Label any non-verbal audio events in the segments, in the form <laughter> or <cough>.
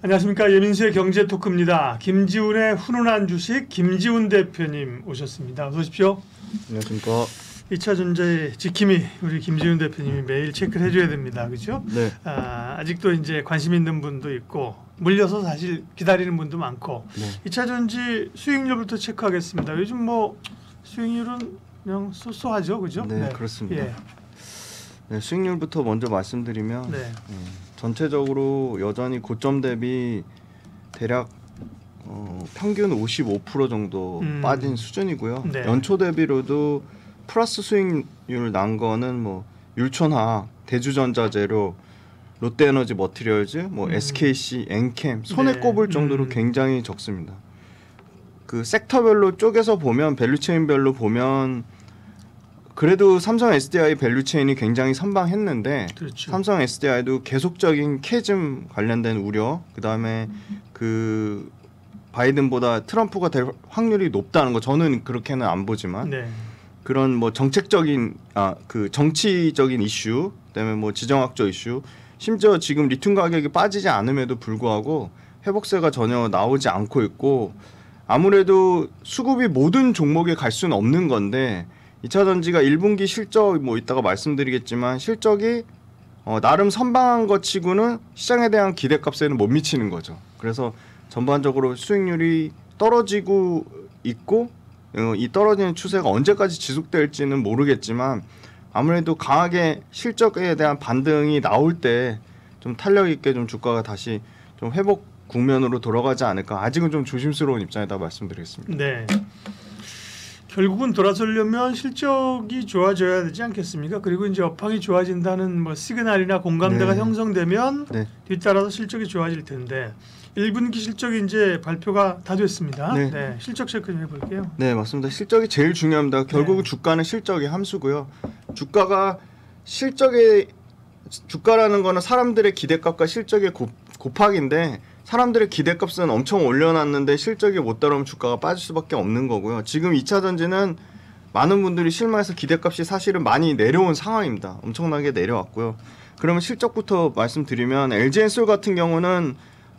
안녕하십니까 예민수의 경제 토크입니다. 김지훈의 훈훈한 주식 김지훈 대표님 오셨습니다. 어서 오십시오. 안녕하십니까. 2차 전지 지킴이 우리 김지훈 대표님이 매일 체크를 해줘야 됩니다. 그렇죠? 네. 아, 아직도 이제 관심 있는 분도 있고 물려서 사실 기다리는 분도 많고 네. 2차 전지 수익률부터 체크하겠습니다. 요즘 뭐 수익률은 그냥 쏘쏘하죠, 그죠? 네, 네. 그렇습니다. 예. 네, 수익률부터 먼저 말씀드리면 네. 음. 전체적으로 여전히 고점 대비 대략 어, 평균 55% 정도 음. 빠진 수준이고요. 네. 연초 대비로도 플러스 수익률 난 거는 뭐율촌화 대주전자재료, 롯데에너지 머티리얼즈, 뭐 음. SKC, 엔캠 손에 네. 꼽을 정도로 음. 굉장히 적습니다. 그 섹터별로 쪼개서 보면 밸류체인별로 보면 그래도 삼성 SDI 밸류체인이 굉장히 선방했는데 그렇죠. 삼성 SDI도 계속적인 캐즘 관련된 우려 그다음에 그 바이든보다 트럼프가 될 확률이 높다는 거 저는 그렇게는 안 보지만 네. 그런 뭐 정책적인 아 그 정치적인 이슈 그다음에 뭐 지정학적 이슈 심지어 지금 리튬 가격이 빠지지 않음에도 불구하고 회복세가 전혀 나오지 않고 있고 아무래도 수급이 모든 종목에 갈 수는 없는 건데 2차 전지가 1분기 실적 뭐 이따가 말씀드리겠지만 실적이 어, 나름 선방한 것 치고는 시장에 대한 기대값에는 못 미치는 거죠. 그래서 전반적으로 수익률이 떨어지고 있고 어, 이 떨어지는 추세가 언제까지 지속될지는 모르겠지만 아무래도 강하게 실적에 대한 반등이 나올 때 좀 탄력 있게 좀 주가가 다시 좀 회복 국면으로 돌아가지 않을까 아직은 좀 조심스러운 입장이다 말씀드리겠습니다. 네. 결국은 돌아서려면 실적이 좋아져야 되지 않겠습니까? 그리고 이제 업황이 좋아진다는 뭐 시그널이나 공감대가 네. 형성되면 네. 뒤따라서 실적이 좋아질 텐데 1분기 실적이 이제 발표가 다 됐습니다. 네. 네 실적 체크 좀 해볼게요. 네, 맞습니다. 실적이 제일 중요합니다. 결국 네. 주가는 실적의 함수고요. 주가가 실적의 주가라는 거는 사람들의 기대값과 실적의 곱, 곱하기인데 사람들의 기대값은 엄청 올려놨는데 실적이 못 따르면 주가가 빠질 수밖에 없는 거고요. 지금 2차 전지는 많은 분들이 실망해서 기대값이 사실은 많이 내려온 상황입니다. 엄청나게 내려왔고요. 그러면 실적부터 말씀드리면 LG엔솔 같은 경우는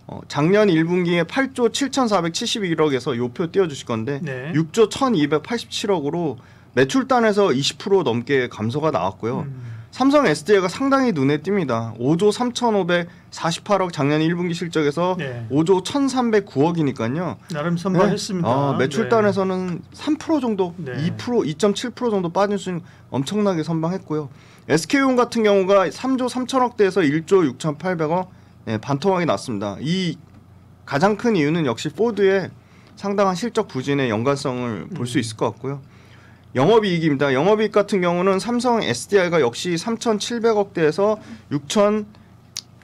어, 작년 1분기에 8조 7,471억에서 요표 띄워주실 건데 네. 6조 1,287억으로 매출단에서 20% 넘게 감소가 나왔고요. 음. 삼성 SDI가 상당히 눈에 띕니다. 5조 3,548억 작년 1분기 실적에서 네. 5조 1,309억이니까요. 나름 선방했습니다. 네. 아, 매출 단에서는 3% 정도, 네. 2% 2.7% 정도 빠진 수는 엄청나게 선방했고요. SK온 같은 경우가 3조 3천억대에서 1조 6,800억 네, 반토막이 났습니다. 이 가장 큰 이유는 역시 포드의 상당한 실적 부진의 연관성을 볼수 음. 있을 것 같고요. 영업이익입니다. 영업이익 같은 경우는 삼성 SDI가 역시 3,700억대에서 6천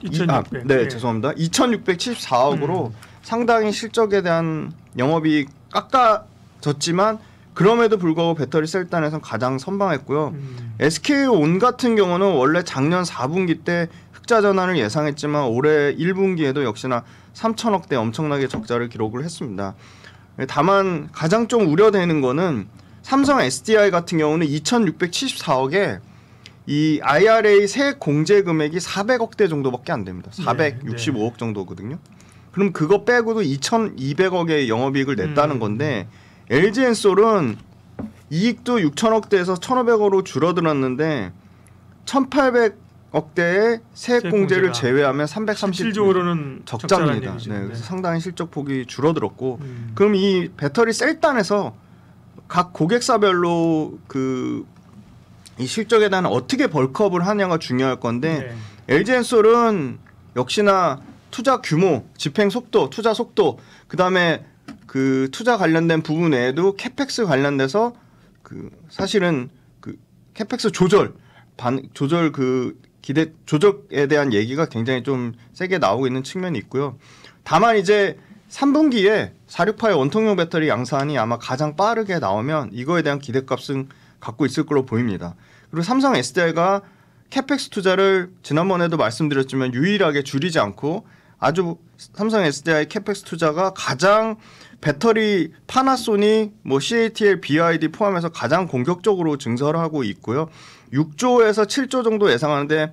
0 0 아, 네, 예. 죄송합니다. 2,674억으로 음. 상당히 실적에 대한 영업이익 깎아졌지만 그럼에도 불구하고 배터리 셀단에선 가장 선방했고요. 음. SK온 같은 경우는 원래 작년 4분기 때 흑자 전환을 예상했지만 올해 1분기에도 역시나 3천억대 엄청나게 적자를 기록을 했습니다. 다만 가장 좀 우려되는 거는 삼성 SDI 같은 경우는 2,674억에 이 IRA 세 공제 금액이 400억대 정도밖에 안 됩니다. 465억 정도거든요. 그럼 그거 빼고도 2,200억의 영업이익을 냈다는 음. 건데 음. LG 엔솔은 이익도 6천억대에서 1,500억으로 줄어들었는데 1,800억대의 세액 공제를 제외하면 337조로는 적자입니다. 네, 그래서 네. 상당히 실적 폭이 줄어들었고 음. 그럼 이 배터리 셀단에서 각 고객사별로 그 이 실적에 대한 어떻게 벌크업을 하냐가 중요할 건데 네. LG 엔솔은 역시나 투자 규모, 집행 속도, 투자 속도, 그 다음에 그 투자 관련된 부분 외에도 캐펙스 관련돼서 그 사실은 그 캐펙스 조절, 반, 조절 그 기대 조적에 대한 얘기가 굉장히 좀 세게 나오고 있는 측면이 있고요. 다만 이제 3분기에 468의 원통형 배터리 양산이 아마 가장 빠르게 나오면 이거에 대한 기대값은 갖고 있을 걸로 보입니다. 그리고 삼성 SDI가 캐펙스 투자를 지난번에도 말씀드렸지만 유일하게 줄이지 않고 아주 삼성 SDI 캐펙스 투자가 가장 배터리 파나소닉 뭐 CATL, BID 포함해서 가장 공격적으로 증설하고 있고요. 6조에서 7조 정도 예상하는데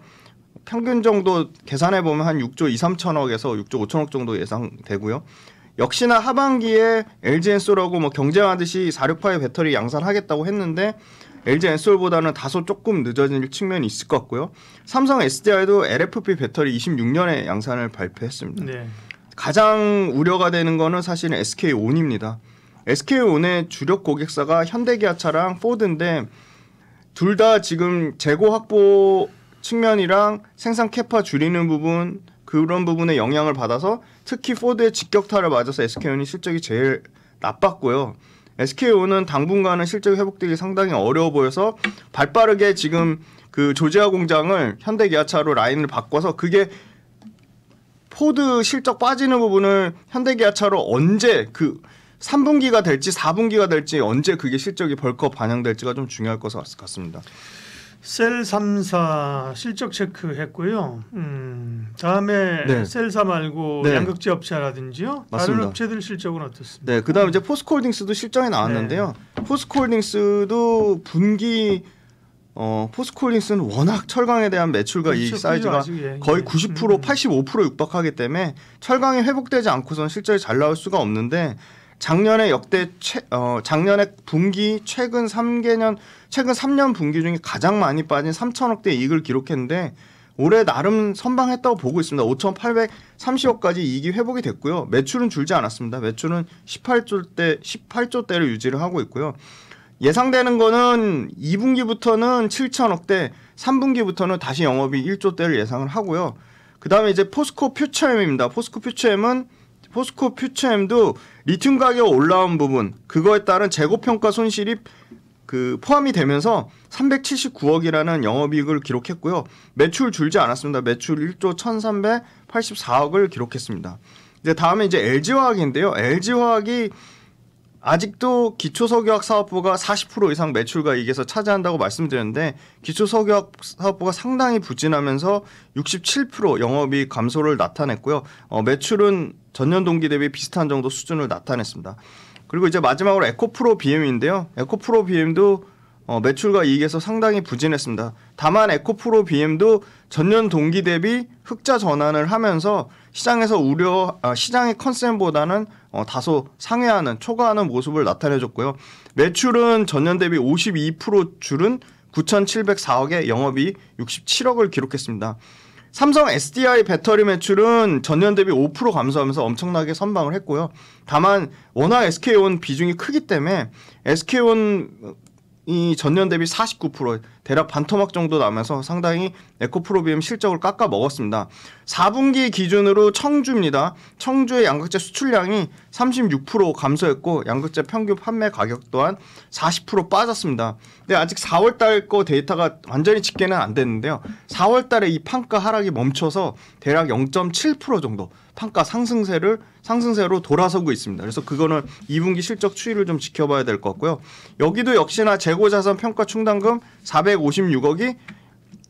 평균 정도 계산해 보면 한 6조 2, 3천억에서 6조 5천억 정도 예상되고요. 역시나 하반기에 LG 엔솔하고 뭐 경쟁하듯이 4 6파의 배터리 양산하겠다고 했는데 LG 엔솔보다는 다소 조금 늦어진 측면이 있을 것 같고요. 삼성 SDI도 LFP 배터리 26년에 양산을 발표했습니다. 네. 가장 우려가 되는 거는 사실은 SK온입니다. SK온의 주력 고객사가 현대기아차랑 포드인데 둘 다 지금 재고 확보 측면이랑 생산 캐파 줄이는 부분 그런 부분에 영향을 받아서 특히 포드의 직격타를 맞아서 SK온이 실적이 제일 나빴고요. SK온은 당분간은 실적 회복되기 상당히 어려워 보여서 발빠르게 지금 그 조지아 공장을 현대기아차로 라인을 바꿔서 그게 포드 실적 빠지는 부분을 현대기아차로 언제 그 3분기가 될지 4분기가 될지 언제 그게 실적이 벌컥 반영될지가 좀 중요할 것 같습니다. 셀 3사 실적 체크했고요. 음, 다음에 네. 셀사 말고 네. 양극재 업체라든지요. 맞습니다. 다른 업체들 실적은 어떻습니까? 네, 그다음 에 이제 포스코홀딩스도 실적이 나왔는데요. 네. 포스코홀딩스도 분기 어, 포스코홀딩스는 워낙 철강에 대한 매출과 이익 그렇죠. 사이즈가 예, 거의 예. 90% 음. 85% 육박하기 때문에 철강이 회복되지 않고선 실적이 잘 나올 수가 없는데 작년에 역대 최, 어, 작년에 분기 최근 3개년 최근 3년 분기 중에 가장 많이 빠진 3천억대 이익을 기록했는데 올해 나름 선방했다고 보고 있습니다. 5,830억까지 이익이 회복이 됐고요. 매출은 줄지 않았습니다. 매출은 18조대 18조대를 유지를 하고 있고요. 예상되는 거는 2분기부터는 7천억대, 3분기부터는 다시 영업이 1조대를 예상을 하고요. 그다음에 이제 포스코 퓨처엠입니다. 포스코 퓨처엠은 포스코 퓨처엠도 리튬 가격 올라온 부분, 그거에 따른 재고 평가 손실이 그 포함이 되면서 379억이라는 영업이익을 기록했고요. 매출 줄지 않았습니다. 매출 1조 1,384억을 기록했습니다. 이제 다음에 이제 LG화학인데요. LG화학이 아직도 기초석유학 사업부가 40% 이상 매출과 이익에서 차지한다고 말씀드렸는데 기초석유학 사업부가 상당히 부진하면서 67% 영업이익 감소를 나타냈고요. 어, 매출은 전년 동기 대비 비슷한 정도 수준을 나타냈습니다. 그리고 이제 마지막으로 에코프로 BM인데요. 에코프로 BM도 어, 매출과 이익에서 상당히 부진했습니다. 다만 에코프로 BM도 전년 동기 대비 흑자 전환을 하면서 시장에서 우려 어, 시장의 컨셉보다는 어, 다소 상회하는 초과하는 모습을 나타내줬고요. 매출은 전년 대비 52% 줄은 9,704억에 영업이 67억을 기록했습니다. 삼성 SDI 배터리 매출은 전년 대비 5% 감소하면서 엄청나게 선방을 했고요. 다만 워낙 SK온 비중이 크기 때문에 SK온 이 전년 대비 49% 대략 반토막 정도 나면서 상당히 에코프로비엠 실적을 깎아 먹었습니다. 4분기 기준으로 청주입니다. 청주의 양극재 수출량이 36% 감소했고 양극재 평균 판매 가격 또한 40% 빠졌습니다. 근데 아직 4월 달 거 데이터가 완전히 집계는 안 됐는데요. 4월 달에 이 판가 하락이 멈춰서 대략 0.7% 정도 판가 상승세를 상승세로 돌아서고 있습니다. 그래서 그거는 2분기 실적 추이를 좀 지켜봐야 될 것 같고요. 여기도 역시나 재고자산 평가 충당금 456억이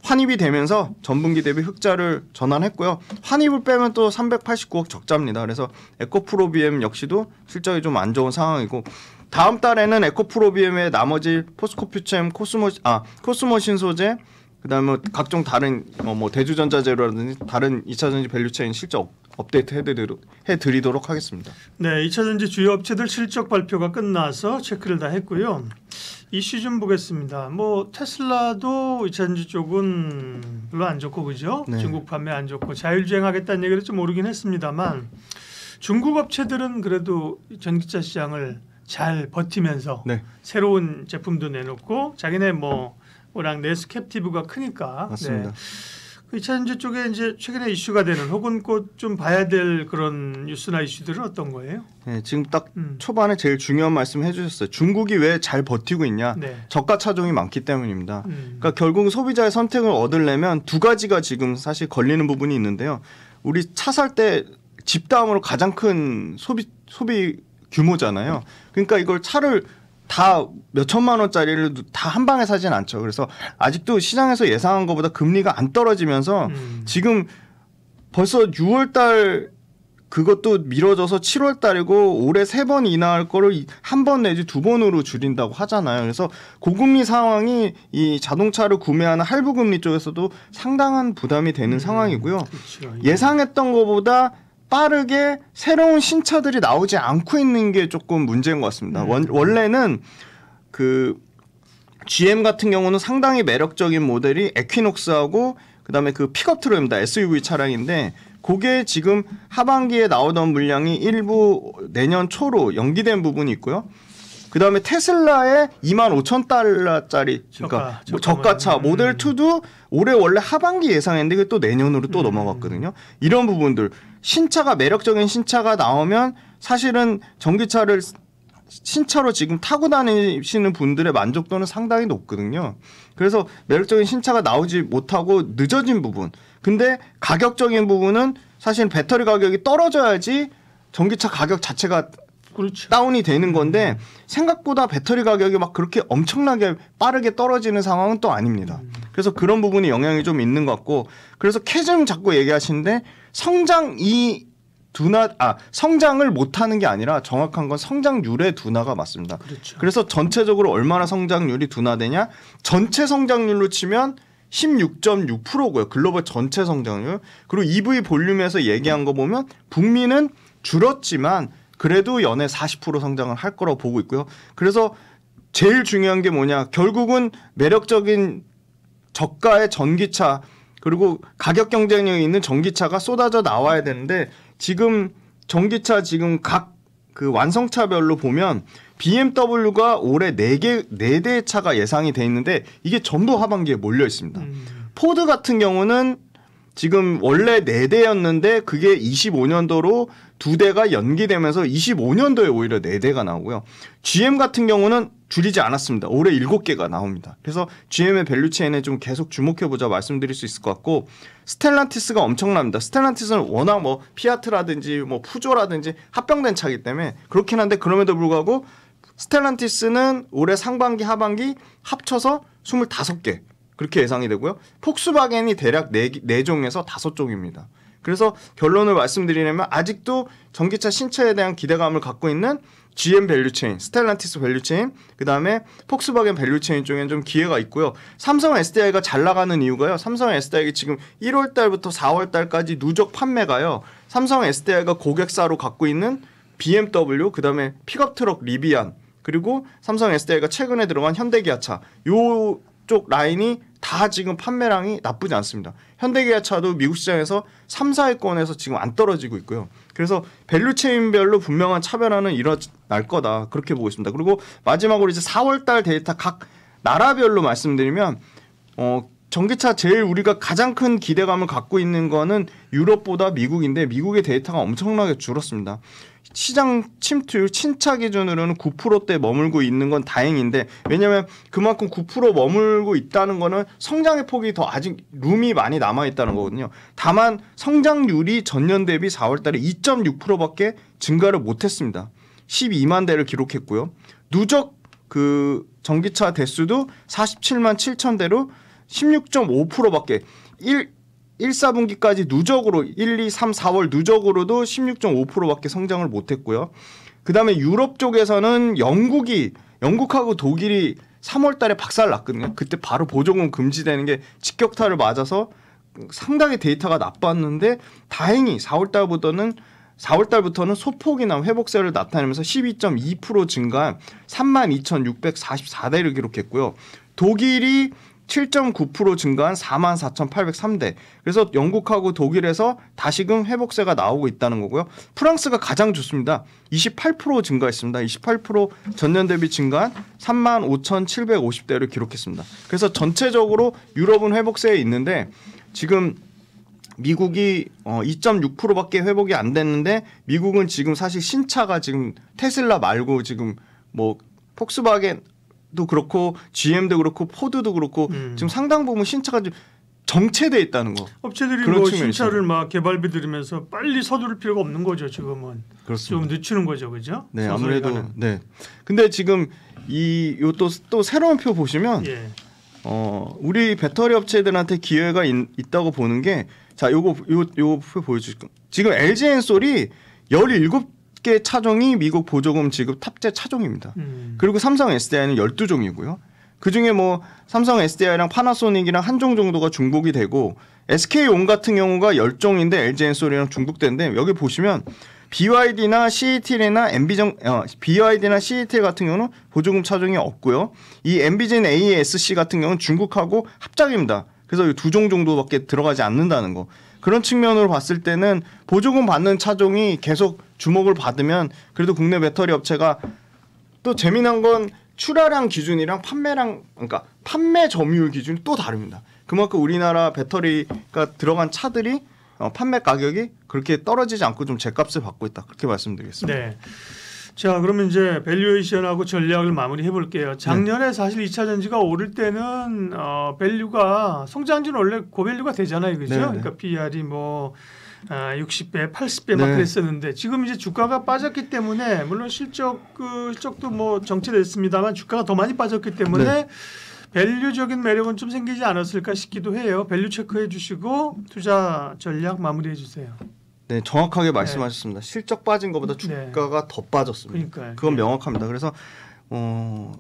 환입이 되면서 전분기 대비 흑자를 전환했고요. 환입을 빼면 또 389억 적자입니다. 그래서 에코프로비엠 역시도 실적이 좀 안 좋은 상황이고 다음 달에는 에코프로비엠의 나머지 포스코퓨처엠 코스모 아 코스모 신소재 그다음에 각종 다른 어, 뭐 대주전자 재료라든지 다른 2차 전지 밸류체인 실적 업데이트 해드리도록, 해드리도록 하겠습니다. 네, 2차전지 주요 업체들 실적 발표가 끝나서 체크를 다 했고요. 이슈 좀 보겠습니다. 뭐 테슬라도 2차전지 쪽은 별로 안 좋고 그죠? 네. 중국 판매 안 좋고 자율주행하겠다는 얘기를 좀 오르긴 했습니다만 중국 업체들은 그래도 전기차 시장을 잘 버티면서 네. 새로운 제품도 내놓고 자기네 뭐 뭐랑 네스캡티브가 크니까 맞습니다. 네. 이차 전지 쪽에 이제 최근에 이슈가 되는 혹은 곧 좀 봐야 될 그런 뉴스나 이슈들은 어떤 거예요? 네, 지금 딱 음. 초반에 제일 중요한 말씀 해주셨어요. 중국이 왜 잘 버티고 있냐? 네. 저가 차종이 많기 때문입니다. 음. 그러니까 결국 소비자의 선택을 얻으려면 두 가지가 지금 사실 걸리는 부분이 있는데요. 우리 차 살 때 집 다음으로 가장 큰 소비 소비 규모잖아요. 그러니까 이걸 차를 다 몇천만 원짜리를 다 한 방에 사진 않죠. 그래서 아직도 시장에서 예상한 것보다 금리가 안 떨어지면서 음. 지금 벌써 6월 달 그것도 미뤄져서 7월 달이고 올해 세 번 인하할 거를 한 번 내지 두 번으로 줄인다고 하잖아요. 그래서 고금리 상황이 이 자동차를 구매하는 할부 금리 쪽에서도 상당한 부담이 되는 음, 상황이고요. 그치, 그렇죠. 예상했던 것보다 빠르게 새로운 신차들이 나오지 않고 있는 게 조금 문제인 것 같습니다. 음. 원, 원래는 그 GM 같은 경우는 상당히 매력적인 모델이 에퀴녹스하고 그다음에 그 픽업 트로입니다 SUV 차량인데 그게 지금 하반기에 나오던 물량이 일부 내년 초로 연기된 부분이 있고요. 그 다음에 테슬라의 2만 5천 달러짜리 그러니까 저가, 뭐 저가차 음. 모델 2도 올해 원래 하반기 예상했는데 그게 또 내년으로 또 음. 넘어갔거든요. 이런 부분들 신차가 매력적인 신차가 나오면 사실은 전기차를 신차로 지금 타고 다니시는 분들의 만족도는 상당히 높거든요. 그래서 매력적인 신차가 나오지 못하고 늦어진 부분. 근데 가격적인 부분은 사실 배터리 가격이 떨어져야지 전기차 가격 자체가 그렇죠. 다운이 되는 건데 생각보다 배터리 가격이 막 그렇게 엄청나게 빠르게 떨어지는 상황은 또 아닙니다. 그래서 그런 부분이 영향이 좀 있는 것 같고 그래서 캐즘 자꾸 얘기하시는데 성장이 둔화 아 성장을 못하는 게 아니라 정확한 건 성장률의 둔화가 맞습니다. 그렇죠. 그래서 전체적으로 얼마나 성장률이 둔화되냐 전체 성장률로 치면 16.6%고요. 글로벌 전체 성장률 그리고 EV 볼륨에서 얘기한 거 보면 북미는 줄었지만 그래도 연에 40% 성장을 할 거라고 보고 있고요. 그래서 제일 중요한 게 뭐냐 결국은 매력적인 저가의 전기차 그리고 가격 경쟁력이 있는 전기차가 쏟아져 나와야 되는데 지금 전기차 지금 각 그 완성차별로 보면 BMW가 올해 4개 4대 차가 예상이 돼 있는데 이게 전부 하반기에 몰려 있습니다. 음. 포드 같은 경우는 지금 원래 4대였는데 그게 25년도로 2대가 연기되면서 25년도에 오히려 4대가 나오고요. GM 같은 경우는 줄이지 않았습니다. 올해 7개가 나옵니다. 그래서 GM의 밸류 체인에 좀 계속 주목해보자 말씀드릴 수 있을 것 같고 스텔란티스가 엄청납니다. 스텔란티스는 워낙 뭐 피아트라든지 뭐 푸조라든지 합병된 차기 때문에 그렇긴 한데 그럼에도 불구하고 스텔란티스는 올해 상반기 하반기 합쳐서 25개 그렇게 예상이 되고요. 폭스바겐이 대략 네종에서 네 다섯 종입니다 그래서 결론을 말씀드리려면 아직도 전기차 신차에 대한 기대감을 갖고 있는 GM 밸류체인, 스텔란티스 밸류체인, 그 다음에 폭스바겐 밸류체인 쪽엔좀 기회가 있고요. 삼성 SDI가 잘 나가는 이유가요. 삼성 SDI가 지금 1월 달부터 4월 달까지 누적 판매가요. 삼성 SDI가 고객사로 갖고 있는 BMW, 그 다음에 픽업트럭 리비안, 그리고 삼성 SDI가 최근에 들어간 현대기아차, 요쪽 라인이 다 지금 판매량이 나쁘지 않습니다. 현대기아차도 미국 시장에서 3, 4위권에서 지금 안 떨어지고 있고요. 그래서 밸류체인별로 분명한 차별화는 일어날 거다 그렇게 보고 있습니다. 그리고 마지막으로 이제 4월달 데이터 각 나라별로 말씀드리면 어, 전기차 제일 우리가 가장 큰 기대감을 갖고 있는 거는 유럽보다 미국인데 미국의 데이터가 엄청나게 줄었습니다. 시장 침투율 친차 기준으로는 9%대 머물고 있는 건 다행인데 왜냐하면 그만큼 9% 머물고 있다는 거는 성장의 폭이 더 아직 룸이 많이 남아 있다는 거거든요. 다만 성장률이 전년 대비 4월달에 2.6%밖에 증가를 못했습니다. 12만 대를 기록했고요. 누적 그 전기차 대수도 47만 7천 대로 16.5%밖에 1 1, 4분기까지 누적으로 1, 2, 3, 4월 누적으로도 16.5%밖에 성장을 못했고요. 그 다음에 유럽 쪽에서는 영국이 영국하고 독일이 3월달에 박살 났거든요. 그때 바로 보조금 금지되는 게 직격탄을 맞아서 상당히 데이터가 나빴는데 다행히 4월달보다는 4월달부터는 소폭이나 회복세를 나타내면서 12.2% 증가한 32,644대를 기록했고요. 독일이 7.9% 증가한 44,803대. 그래서 영국하고 독일에서 다시금 회복세가 나오고 있다는 거고요. 프랑스가 가장 좋습니다. 28% 증가했습니다. 28% 전년 대비 증가한 35,750대를 기록했습니다. 그래서 전체적으로 유럽은 회복세에 있는데 지금 미국이 2.6%밖에 어, 회복이 안 됐는데 미국은 지금 사실 신차가 지금 테슬라 말고 지금 뭐 폭스바겐 도 그렇고 GM도 그렇고 포드도 그렇고 음. 지금 상당 부분 신차가 좀 정체돼 있다는 거. 업체들이 뭐 신차를 막 개발비 들이면서 빨리 서두를 필요가 없는 거죠 지금은. 그렇습니다. 좀 늦추는 거죠, 그죠? 네, 아무래도 네. 근데 지금 이또또또 새로운 표 보시면 예. 어 우리 배터리 업체들한테 기회가 있, 다고 보는 게자 요거 요 요표 보여주실 거. 지금 LG 엔솔이 열일 10개 차종이 미국 보조금 지급 탑재 차종입니다. 음. 그리고 삼성 SDI는 12종이고요. 그중에 뭐 삼성 SDI랑 파나소닉이랑 한 종 정도가 중복이 되고 SK온 같은 경우가 10종인데 LG엔솔이랑 중복된데 여기 보시면 BYD나 CATL이나 e MB정 어, BYD나 c e t l 같은 경우는 보조금 차종이 없고요. 이 MB진 ASC 같은 경우는 중국하고 합작입니다. 그래서 두 종 정도밖에 들어가지 않는다는 거. 그런 측면으로 봤을 때는 보조금 받는 차종이 계속 주목을 받으면 그래도 국내 배터리 업체가 또 재미난 건 출하량 기준이랑 판매량 그러니까 판매 점유율 기준이 또 다릅니다. 그만큼 우리나라 배터리가 들어간 차들이 어, 판매 가격이 그렇게 떨어지지 않고 좀 제값을 받고 있다. 그렇게 말씀드리겠습니다. 네. 자, 그러면 이제 밸류에이션하고 전략을 마무리해 볼게요. 작년에 네. 사실 2차 전지가 오를 때는 어 밸류가 성장주는 원래 고밸류가 되잖아요. 그죠? 네, 네. 그러니까 PR이 e 뭐 아, 60배, 80배 막 네. 그랬었는데 지금 이제 주가가 빠졌기 때문에 물론 실적 그 실적도 뭐 정체됐습니다만 주가가 더 많이 빠졌기 때문에 네. 밸류적인 매력은 좀 생기지 않았을까 싶기도 해요. 밸류 체크해 주시고 투자 전략 마무리해 주세요. 네, 정확하게 네. 말씀하셨습니다. 네. 실적 빠진 것보다 네. 주가가 더 빠졌습니다. 그러니까요. 그건 명확합니다. 그래서 어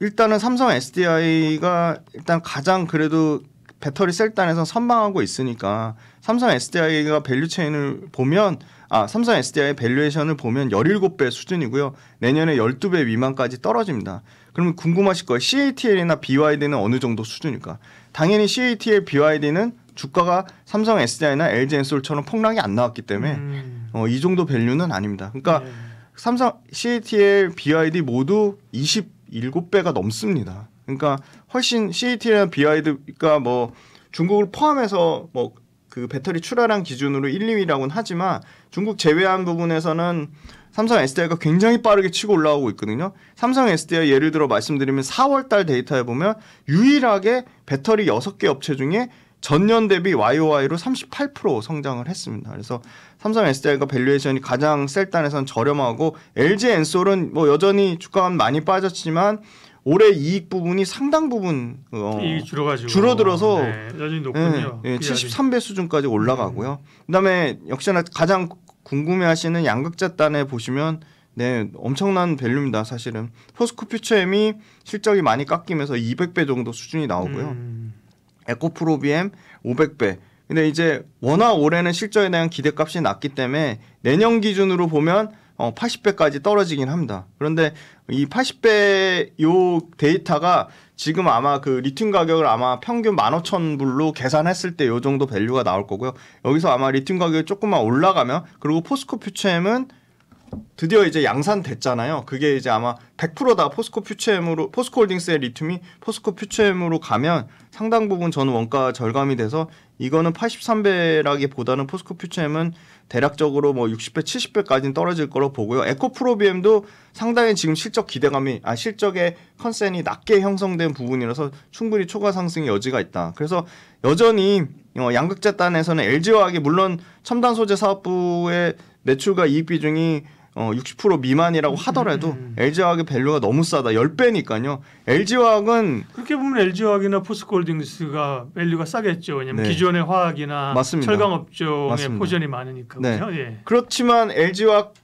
일단은 삼성 SDI가 일단 가장 그래도 배터리 셀단에서 선방하고 있으니까 삼성 SDI가 밸류체인을 보면 아, 삼성 SDI 밸류에이션을 보면 17배 수준이고요. 내년에 12배 위만까지 떨어집니다. 그러면 궁금하실 거예요. CATL이나 BYD는 어느 정도 수준일까? 당연히 CATL, BYD는 주가가 삼성 SDI나 LG 엔솔처럼 폭락이 안 나왔기 때문에 음. 어, 이 정도 밸류는 아닙니다. 그러니까 네. 삼성 CATL, BYD 모두 27배가 넘습니다. 그러니까 훨씬 CATL이나 BYD가 뭐 중국을 포함해서 뭐그 배터리 출하량 기준으로 1, 2위라고는 하지만 중국 제외한 부분에서는 삼성 SDI가 굉장히 빠르게 치고 올라오고 있거든요. 삼성 SDI 예를 들어 말씀드리면 4월달 데이터에 보면 유일하게 배터리 6개 업체 중에 전년 대비 YOY로 38% 성장을 했습니다. 그래서 삼성 SDI가 밸류에이션이 가장 셀단에선 저렴하고 LG 엔솔은 뭐 여전히 주가가 많이 빠졌지만 올해 이익 부분이 상당 부분 어, 줄어가지고 줄어들어서 네, 여전히 높군요. 예, 예, 73배 수준까지 올라가고요. 음. 그다음에 역시나 가장 궁금해하시는 양극재단에 보시면 네 엄청난 밸류입니다. 사실은 포스코 퓨처엠이 실적이 많이 깎이면서 200배 정도 수준이 나오고요. 음. 에코프로비엠 500배. 근데 이제 워낙 올해는 실적에 대한 기대값이 낮기 때문에 내년 기준으로 보면 어, 80배까지 떨어지긴 합니다. 그런데 이 80배 요 데이터가 지금 아마 그 리튬 가격을 아마 평균 15,000불로 계산했을 때 요 정도 밸류가 나올 거고요. 여기서 아마 리튬 가격이 조금만 올라가면 그리고 포스코 퓨처엠은 드디어 이제 양산됐잖아요. 그게 이제 아마 100%다 포스코 퓨처엠으로 포스코 홀딩스의 리튬이 포스코 퓨처엠으로 가면 상당 부분 저는 원가 절감이 돼서 이거는 83배라기보다는 포스코 퓨처엠은 대략적으로 뭐 60배, 70배까지는 떨어질 거로 보고요. 에코프로비엠도 상당히 지금 실적 기대감이 아 실적의 컨센이 낮게 형성된 부분이라서 충분히 초과 상승의 여지가 있다. 그래서 여전히 어, 양극재단에서는 LG화학이 물론 첨단 소재 사업부의 매출과 이익 비중이 어, 60% 미만이라고 하더라도 음. LG화학의 음, 음. 밸류가 너무 싸다. 10배니까요. LG화학은 그렇게 보면 LG화학이나 포스코홀딩스가 밸류가 싸겠죠. 왜냐면 네. 기존의 화학이나 맞습니다. 철강업종의 맞습니다. 포션이 많으니까. 네. 그렇죠? 예. 그렇지만 LG화학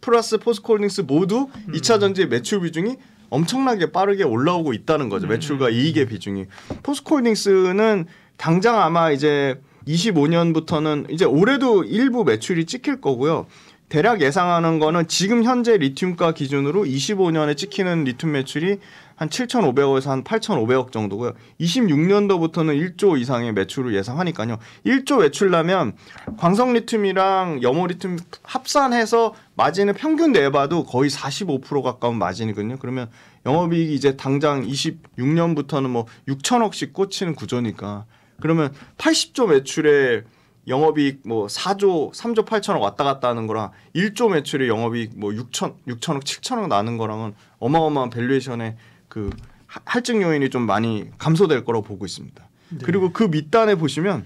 플러스 포스코홀딩스 모두 음. 2차 전지의 매출 비중이 엄청나게 빠르게 올라오고 있다는 거죠. 음, 매출과 음. 이익의 비중이. 포스코홀딩스는 당장 아마 이제 25년부터는 이제 올해도 일부 매출이 찍힐 거고요. 대략 예상하는 거는 지금 현재 리튬가 기준으로 25년에 찍히는 리튬 매출이 한 7,500억에서 한 8,500억 정도고요. 26년도부터는 1조 이상의 매출을 예상하니까요. 1조 매출라면 광석 리튬이랑 염호 리튬 합산해서 마진을 평균 내봐도 거의 45% 가까운 마진이거든요. 그러면 영업이익이 이제 당장 26년부터는 뭐 6천억씩 꽂히는 구조니까 그러면 80조 매출에 영업이익 뭐 4조 3조 8천억 왔다 갔다 하는 거랑 1조 매출이 영업이익 뭐 6천 6천억 7천억 나는 거랑은 어마어마한 밸류에이션의 그 할증 요인이 좀 많이 감소될 거라고 보고 있습니다. 네. 그리고 그 밑단에 보시면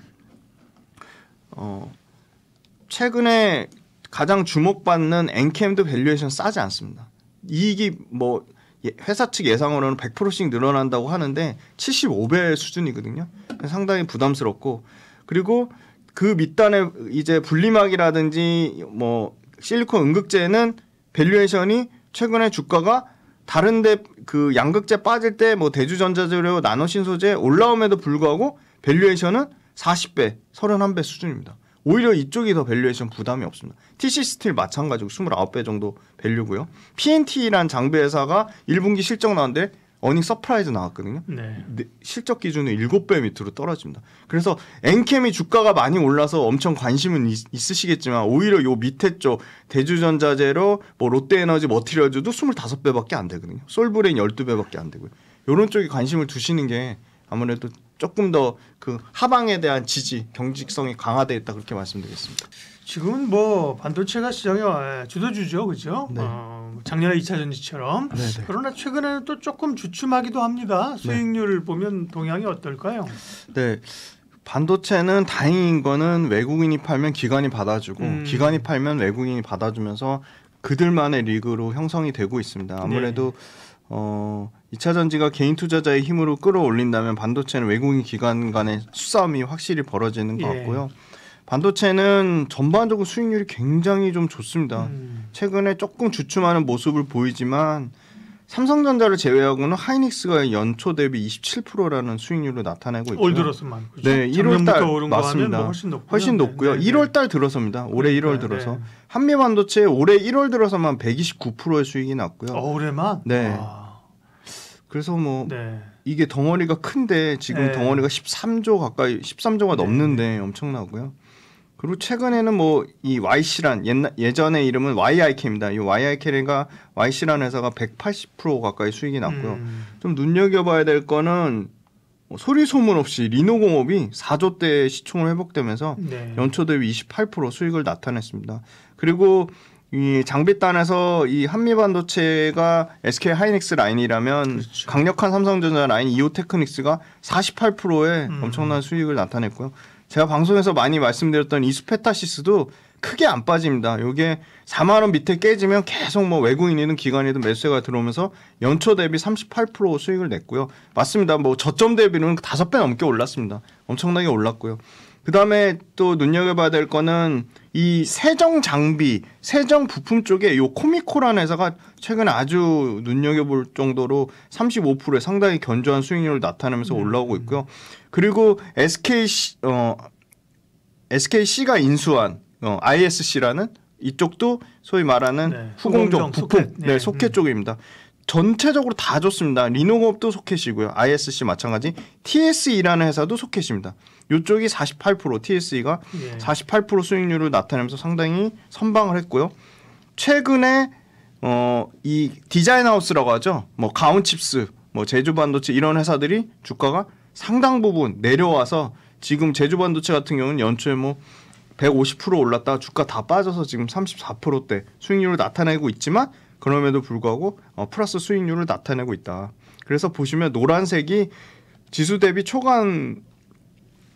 어 최근에 가장 주목받는 엔캠도 밸류에이션 싸지 않습니다. 이익이 뭐 예, 회사 측 예상으로는 100%씩 늘어난다고 하는데 75배 수준이거든요. 상당히 부담스럽고 그리고 그 밑단에 이제 분리막이라든지 뭐 실리콘 음극재는 밸류에이션이 최근에 주가가 다른데 그 양극재 빠질 때 뭐 대주전자재료 나노 신소재 올라옴에도 불구하고 밸류에이션은 40배, 31배 수준입니다. 오히려 이쪽이 더 밸류에이션 부담이 없습니다. TC 스틸 마찬가지고 29배 정도 밸류고요. PNT란 장비 회사가 1분기 실적 나왔는데 어닝 서프라이즈 나왔거든요. 네. 네 실적 기준은 7배 밑으로 떨어집니다. 그래서 엔캠이 주가가 많이 올라서 엄청 관심은 있, 으시겠지만 오히려 요 밑에 쪽 대주전자재로 뭐 롯데에너지 머티리얼즈도 뭐 25배밖에 안 되거든요. 솔브레인 12배밖에 안 되고요. 요런 쪽에 관심을 두시는 게 아무래도 조금 더 그 하방에 대한 지지 경직성이 강화되어 있다 그렇게 말씀드리겠습니다. 지금 뭐 반도체가 시장의 예, 주도주죠, 그죠 네. 어, 작년에 2차 전지처럼 네네. 네. 그러나 최근에는 또 조금 주춤하기도 합니다. 수익률을 네. 보면 동향이 어떨까요? 네. 반도체는 다행인 거는 외국인이 팔면 기관이 받아주고 음. 기관이 팔면 외국인이 받아주면서 그들만의 리그로 형성이 되고 있습니다. 아무래도 네. 어 이차 전지가 개인 투자자의 힘으로 끌어올린다면 반도체는 외국인 기관 간의 수싸움이 확실히 벌어지는 것 예. 같고요. 예. 반도체는 전반적으로 수익률이 굉장히 좀 좋습니다. 음. 최근에 조금 주춤하는 모습을 보이지만 삼성전자를 제외하고는 하이닉스가 연초 대비 27%라는 수익률로 나타내고 있고요. 올 들어서만. 그렇죠? 네, 1월 달 맞습니다. 뭐 훨씬, 높고요. 훨씬 네, 높고요. 네, 네, 1월 달 들어서입니다. 올해 네, 1월 들어서 한미 반도체 올해 1월 들어서만 129%의 수익이 났고요. 어, 올해만? 네. 와. 그래서 뭐 네. 이게 덩어리가 큰데 지금 네. 덩어리가 13조 가까이 13조가 넘는데 네. 엄청나고요. 그리고 최근에는 뭐 이 YC란 옛날 예전의 이름은 YIK입니다. 이 YIK가 YC란 회사가 180% 가까이 수익이 났고요. 음. 좀 눈여겨봐야 될 거는 뭐 소리 소문 없이 리노공업이 4조 대 시총을 회복되면서 네. 연초 대비 28% 수익을 나타냈습니다. 그리고 이 장비단에서 이 한미 반도체가 SK 하이닉스 라인이라면 그렇죠. 강력한 삼성전자 라인 이오 테크닉스가 48%의 음. 엄청난 수익을 나타냈고요. 제가 방송에서 많이 말씀드렸던 이스페타시스도 크게 안 빠집니다. 요게 4만 원 밑에 깨지면 계속 뭐 외국인이든 기관이든 매수세가 들어오면서 연초 대비 38% 수익을 냈고요. 맞습니다. 뭐 저점 대비는 다섯 배 넘게 올랐습니다. 엄청나게 올랐고요. 그 다음에 또 눈여겨봐야 될 거는 이 세정 장비, 세정 부품 쪽에 요 코미코라는 회사가 최근 아주 눈여겨볼 정도로 3 5의 상당히 견조한 수익률을 나타내면서 음. 올라오고 있고요. 그리고 SK, 어, SKC가 인수한 어, ISC라는 이쪽도 소위 말하는 네, 후공정, 부품, 소켓. 네, 네, 소켓 음. 쪽입니다. 전체적으로 다 좋습니다. 리노공업도 소켓이고요. ISC 마찬가지. TSE라는 회사도 소켓입니다. 이쪽이 48% TSE가 예. 48% 수익률을 나타내면서 상당히 선방을 했고요. 최근에 어 이 디자인 하우스라고 하죠. 뭐 가온칩스, 뭐 제주 반도체 이런 회사들이 주가가 상당 부분 내려와서 지금 제주 반도체 같은 경우는 연초에 뭐150% 올랐다가 주가 다 빠져서 지금 34%대 수익률을 나타내고 있지만 그럼에도 불구하고 어, 플러스 수익률을 나타내고 있다. 그래서 보시면 노란색이 지수 대비 초간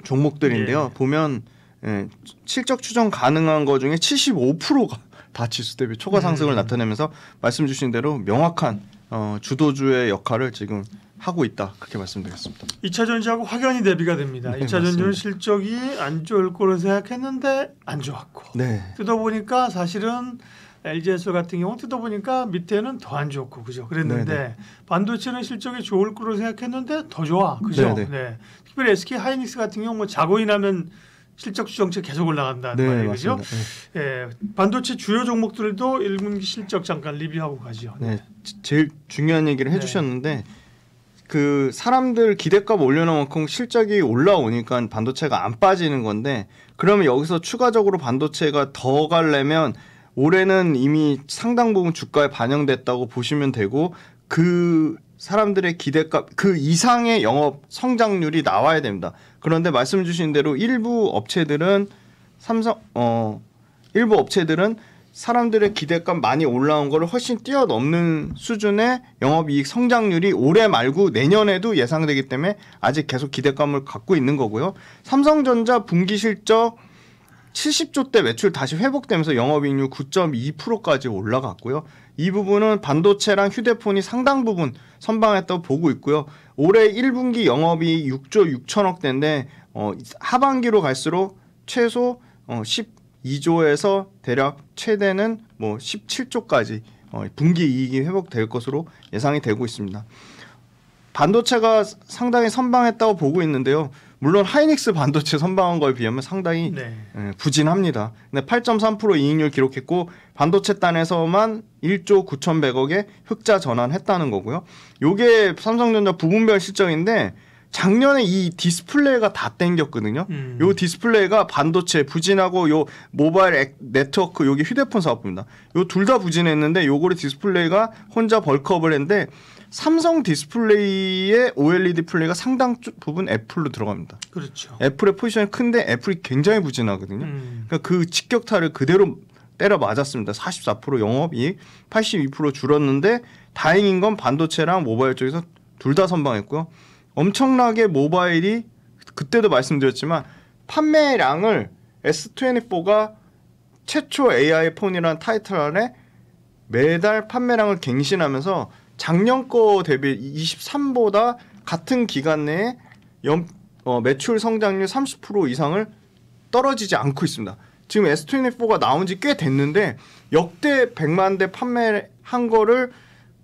종목들인데요. 예. 보면 예, 실적 추정 가능한 거 중에 75%가 <laughs> 다 지수 대비 초과 음. 상승을 음. 나타내면서 말씀 주신 대로 명확한 어, 주도주의 역할을 지금 하고 있다 그렇게 말씀드리겠습니다. 2차 전지하고 확연히 대비가 됩니다. 네, 2차 전지는 실적이 안 좋을 거로 생각했는데 안 좋았고 네. 뜯어보니까 사실은 l g 에 같은 경우 뜯어보니까 밑에는 더 안 좋고 그죠 그랬는데 네네. 네. 반도체는 실적이 좋을 거로 생각했는데 더 좋아 그죠 네, 네. 네. 특별히 SK 하이닉스 같은 경우 뭐 자고인하면 실적 추정치 계속 올라간다는 네, 말이죠. 네. 예, 반도체 주요 종목들도 1분기 실적 잠깐 리뷰하고 가죠. 네. 네. 제일 중요한 얘기를 네. 해주셨는데 그 사람들 기대값 올려놓은 만큼 실적이 올라오니까 반도체가 안 빠지는 건데 그러면 여기서 추가적으로 반도체가 더 가려면 올해는 이미 상당 부분 주가에 반영됐다고 보시면 되고 그 사람들의 기대값 그 이상의 영업 성장률이 나와야 됩니다. 그런데 말씀 주신 대로 일부 업체들은 삼성 어 일부 업체들은 사람들의 기대감 많이 올라온 거를 훨씬 뛰어넘는 수준의 영업이익 성장률이 올해 말고 내년에도 예상되기 때문에 아직 계속 기대감을 갖고 있는 거고요. 삼성전자 분기 실적 70조 대 매출 다시 회복되면서 영업이익률 9.2%까지 올라갔고요. 이 부분은 반도체랑 휴대폰이 상당 부분 선방했다고 보고 있고요. 올해 1분기 영업이익 6조 6천억 대인데 어, 하반기로 갈수록 최소 어, 12조에서 대략 최대는 뭐 17조까지 어, 분기 이익이 회복될 것으로 예상이 되고 있습니다. 반도체가 상당히 선방했다고 보고 있는데요. 물론 하이닉스 반도체 선방한 거에 비하면 상당히 네. 예, 부진합니다. 근데 8.3% 이익률 기록했고 반도체 단에서만 1조 9 1 0 0억의 흑자 전환했다는 거고요. 요게 삼성전자 부분별 실적인데 작년에 이 디스플레이가 다 땡겼거든요. 음. 요 디스플레이가 반도체 부진하고 요 모바일 액, 네트워크 요게 휴대폰 사업입니다요 둘 다 부진했는데 요거를 디스플레이가 혼자 벌크업을 했는데 삼성 디스플레이의 OLED 플레이가 상당 부분 애플로 들어갑니다. 그렇죠. 애플의 포지션이 큰데 애플이 굉장히 부진하거든요. 음. 그러니까 그 직격타를 그대로 때려 맞았습니다. 44% 영업이익 82% 줄었는데 다행인 건 반도체랑 모바일 쪽에서 둘 다 선방했고요. 엄청나게 모바일이 그때도 말씀드렸지만 판매량을 S24가 최초 AI 폰이라는 타이틀 안에 매달 판매량을 갱신하면서 작년 거 대비 23보다 같은 기간 내에 연, 어, 매출 성장률 30% 이상을 떨어지지 않고 있습니다. 지금 S24가 나온 지 꽤 됐는데 역대 100만 대 판매한 거를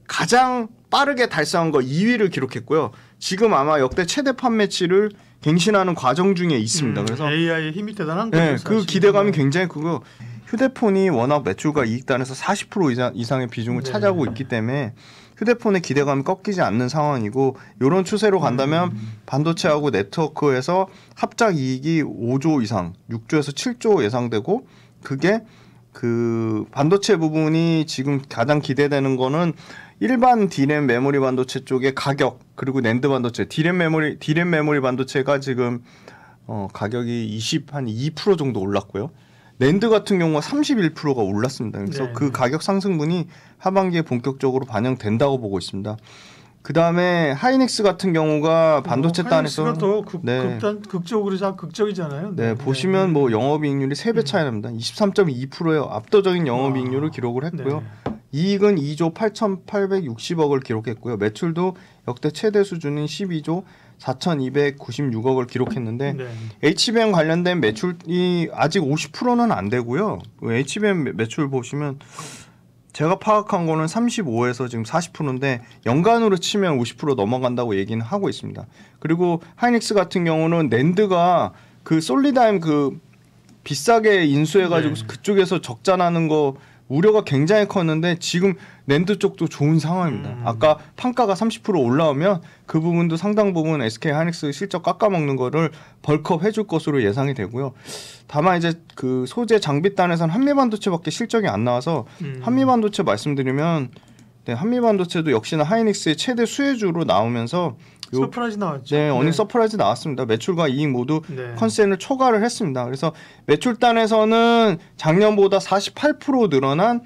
가장 빠르게 달성한 거 2위를 기록했고요. 지금 아마 역대 최대 판매치를 갱신하는 과정 중에 있습니다. 음, 그래서 AI의 힘이 대단한 거예요. 네, 그 기대감이 음. 굉장히 크고 휴대폰이 워낙 매출과 이익단에서 40% 이상, 이상의 비중을 네. 차지하고 있기 때문에 휴대폰의 기대감이 꺾이지 않는 상황이고 이런 추세로 간다면 음. 반도체하고 네트워크에서 합작 이익이 5조 이상, 6조에서 7조 예상되고 그게 그 반도체 부분이 지금 가장 기대되는 거는 일반 디램 메모리 반도체 쪽의 가격 그리고 낸드 반도체 디램 메모리 디램 메모리 반도체가 지금 어 가격이 20 한 2% 정도 올랐고요. 랜드 같은 경우가 31%가 올랐습니다. 그래서 네. 그 가격 상승분이 하반기에 본격적으로 반영된다고 보고 있습니다. 그 다음에 하이닉스 같은 경우가 뭐 반도체 뭐, 단에서 또 극, 네. 극단, 극적으로 자 극적이잖아요. 네, 네. 보시면 뭐 영업이익률이 3배 음. 차이 납니다. 23.2%의 압도적인 아, 영업이익률을 아, 기록을 했고요. 네. 이익은 2조 8,860억을 기록했고요. 매출도 역대 최대 수준인 12조 4,296억을 기록했는데 네. HBM 관련된 매출이 아직 50%는 안 되고요. 그 HBM 매출 보시면 제가 파악한 거는 35에서 지금 40%인데 연간으로 치면 50% 넘어간다고 얘기는 하고 있습니다. 그리고 하이닉스 같은 경우는 낸드가 그 솔리다임 그 비싸게 인수해가지고 네. 그쪽에서 적자 나는 거 우려가 굉장히 컸는데 지금 랜드 쪽도 좋은 상황입니다. 음. 아까 판가가 30% 올라오면 그 부분도 상당 부분 SK 하이닉스 실적 깎아먹는 거를 벌컥 해줄 것으로 예상이 되고요. 다만 이제 그 소재 장비단에선 한미반도체밖에 실적이 안 나와서 음. 한미반도체 말씀드리면 네, 한미반도체도 역시나 하이닉스의 최대 수혜주로 나오면서 요, 서프라이즈 나왔죠. 네, 어닝 네. 서프라이즈 나왔습니다. 매출과 이익 모두 네. 컨센을 초과를 했습니다. 그래서 매출단에서는 작년보다 48% 늘어난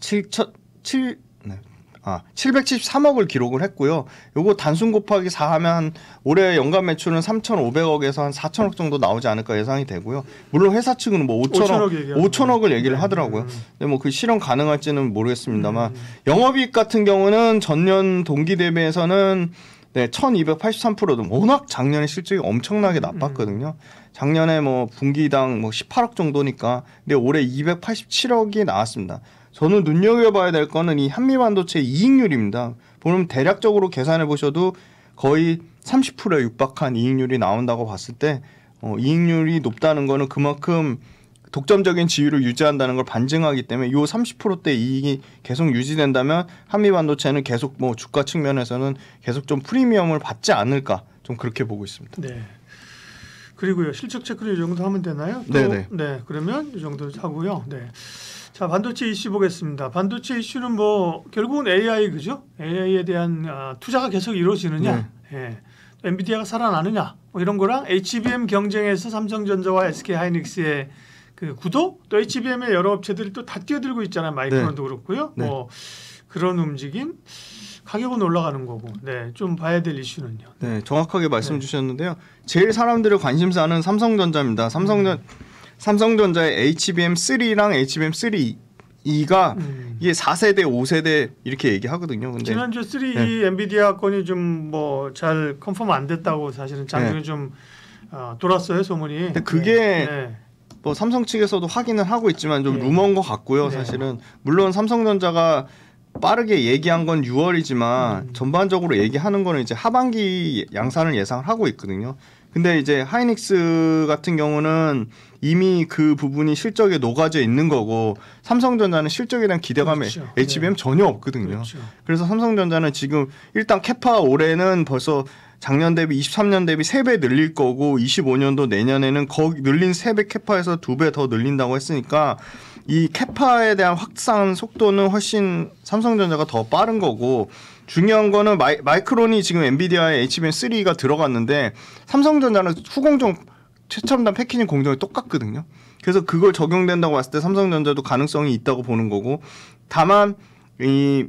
7천 7 네. 아, 773억을 기록을 했고요. 요거 단순 곱하기 4 하면 올해 연간 매출은 3,500억에서 한 4,000억 정도 나오지 않을까 예상이 되고요. 물론 회사 측은 뭐 5,000억 5,000억을 얘기를 네. 하더라고요. 음. 근데 뭐그 실현 가능할지는 모르겠습니다만 음. 영업이익 같은 경우는 전년 동기 대비해서는 네, 1283%는 워낙 작년에 실적이 엄청나게 음. 나빴거든요. 작년에 뭐 분기당 뭐 18억 정도니까 근데 올해 287억이 나왔습니다. 저는 눈여겨봐야 될 거는 이 한미반도체 이익률입니다. 보면 대략적으로 계산해 보셔도 거의 30%에 육박한 이익률이 나온다고 봤을 때 어, 이익률이 높다는 거는 그만큼 독점적인 지위를 유지한다는 걸 반증하기 때문에 요 30%대 이익이 계속 유지된다면 한미 반도체는 계속 뭐 주가 측면에서는 계속 좀 프리미엄을 받지 않을까 좀 그렇게 보고 있습니다. 네. 그리고요 실적 체크를 이 정도 하면 되나요? 네네. 네. 그러면 이 정도 하고요. 네. 자 반도체 이슈 보겠습니다. 반도체 이슈는 뭐 결국은 AI 그죠? AI에 대한 아, 투자가 계속 이루어지느냐, 네. 예. 엔비디아가 살아나느냐 뭐 이런 거랑 HBM 경쟁에서 삼성전자와 SK 하이닉스의 그구독또 예, HBM의 여러 업체들이 또 다 뛰어들고 있잖아요. 네. 마이크론도 네. 그렇고요. 네. 뭐 그런 움직임 가격은 올라가는 거고 네 좀 봐야 될 이슈는요. 네 정확하게 말씀 네. 주셨는데요. 제일 사람들을 관심사는 삼성전자입니다. 삼성전 음. 삼성전자의 HBM3랑 HBM3 2가 음. 이게 4세대, 5세대 이렇게 얘기하거든요. 근데 지난주 3 네. 엔비디아 건이 좀 뭐 잘 컨펌 안 됐다고 사실은 장중에 네. 좀 어, 돌았어요 소문이. 근데 그게 네. 네. 뭐 삼성 측에서도 확인을 하고 있지만 좀 예. 루머인 것 같고요. 네. 사실은 물론 삼성전자가 빠르게 얘기한 건 6월이지만 음. 전반적으로 얘기하는 거는 이제 하반기 양산을 예상을 하고 있거든요. 근데 이제 하이닉스 같은 경우는 이미 그 부분이 실적에 녹아져 있는 거고 삼성전자는 실적에 대한 기대감에 그렇죠. HBM 네. 전혀 없거든요. 그렇죠. 그래서 삼성전자는 지금 일단 캐파 올해는 벌써 작년 대비 23년 대비 3배 늘릴 거고 25년도 내년에는 거기 늘린 3배 캐파에서 2배 더 늘린다고 했으니까 이 캐파에 대한 확산 속도는 훨씬 삼성전자가 더 빠른 거고 중요한 거는 마이, 마이크론이 지금 엔비디아의 HBM3가 들어갔는데 삼성전자는 후공정 최첨단 패키징 공정이 똑같거든요. 그래서 그걸 적용된다고 봤을 때 삼성전자도 가능성이 있다고 보는 거고 다만 이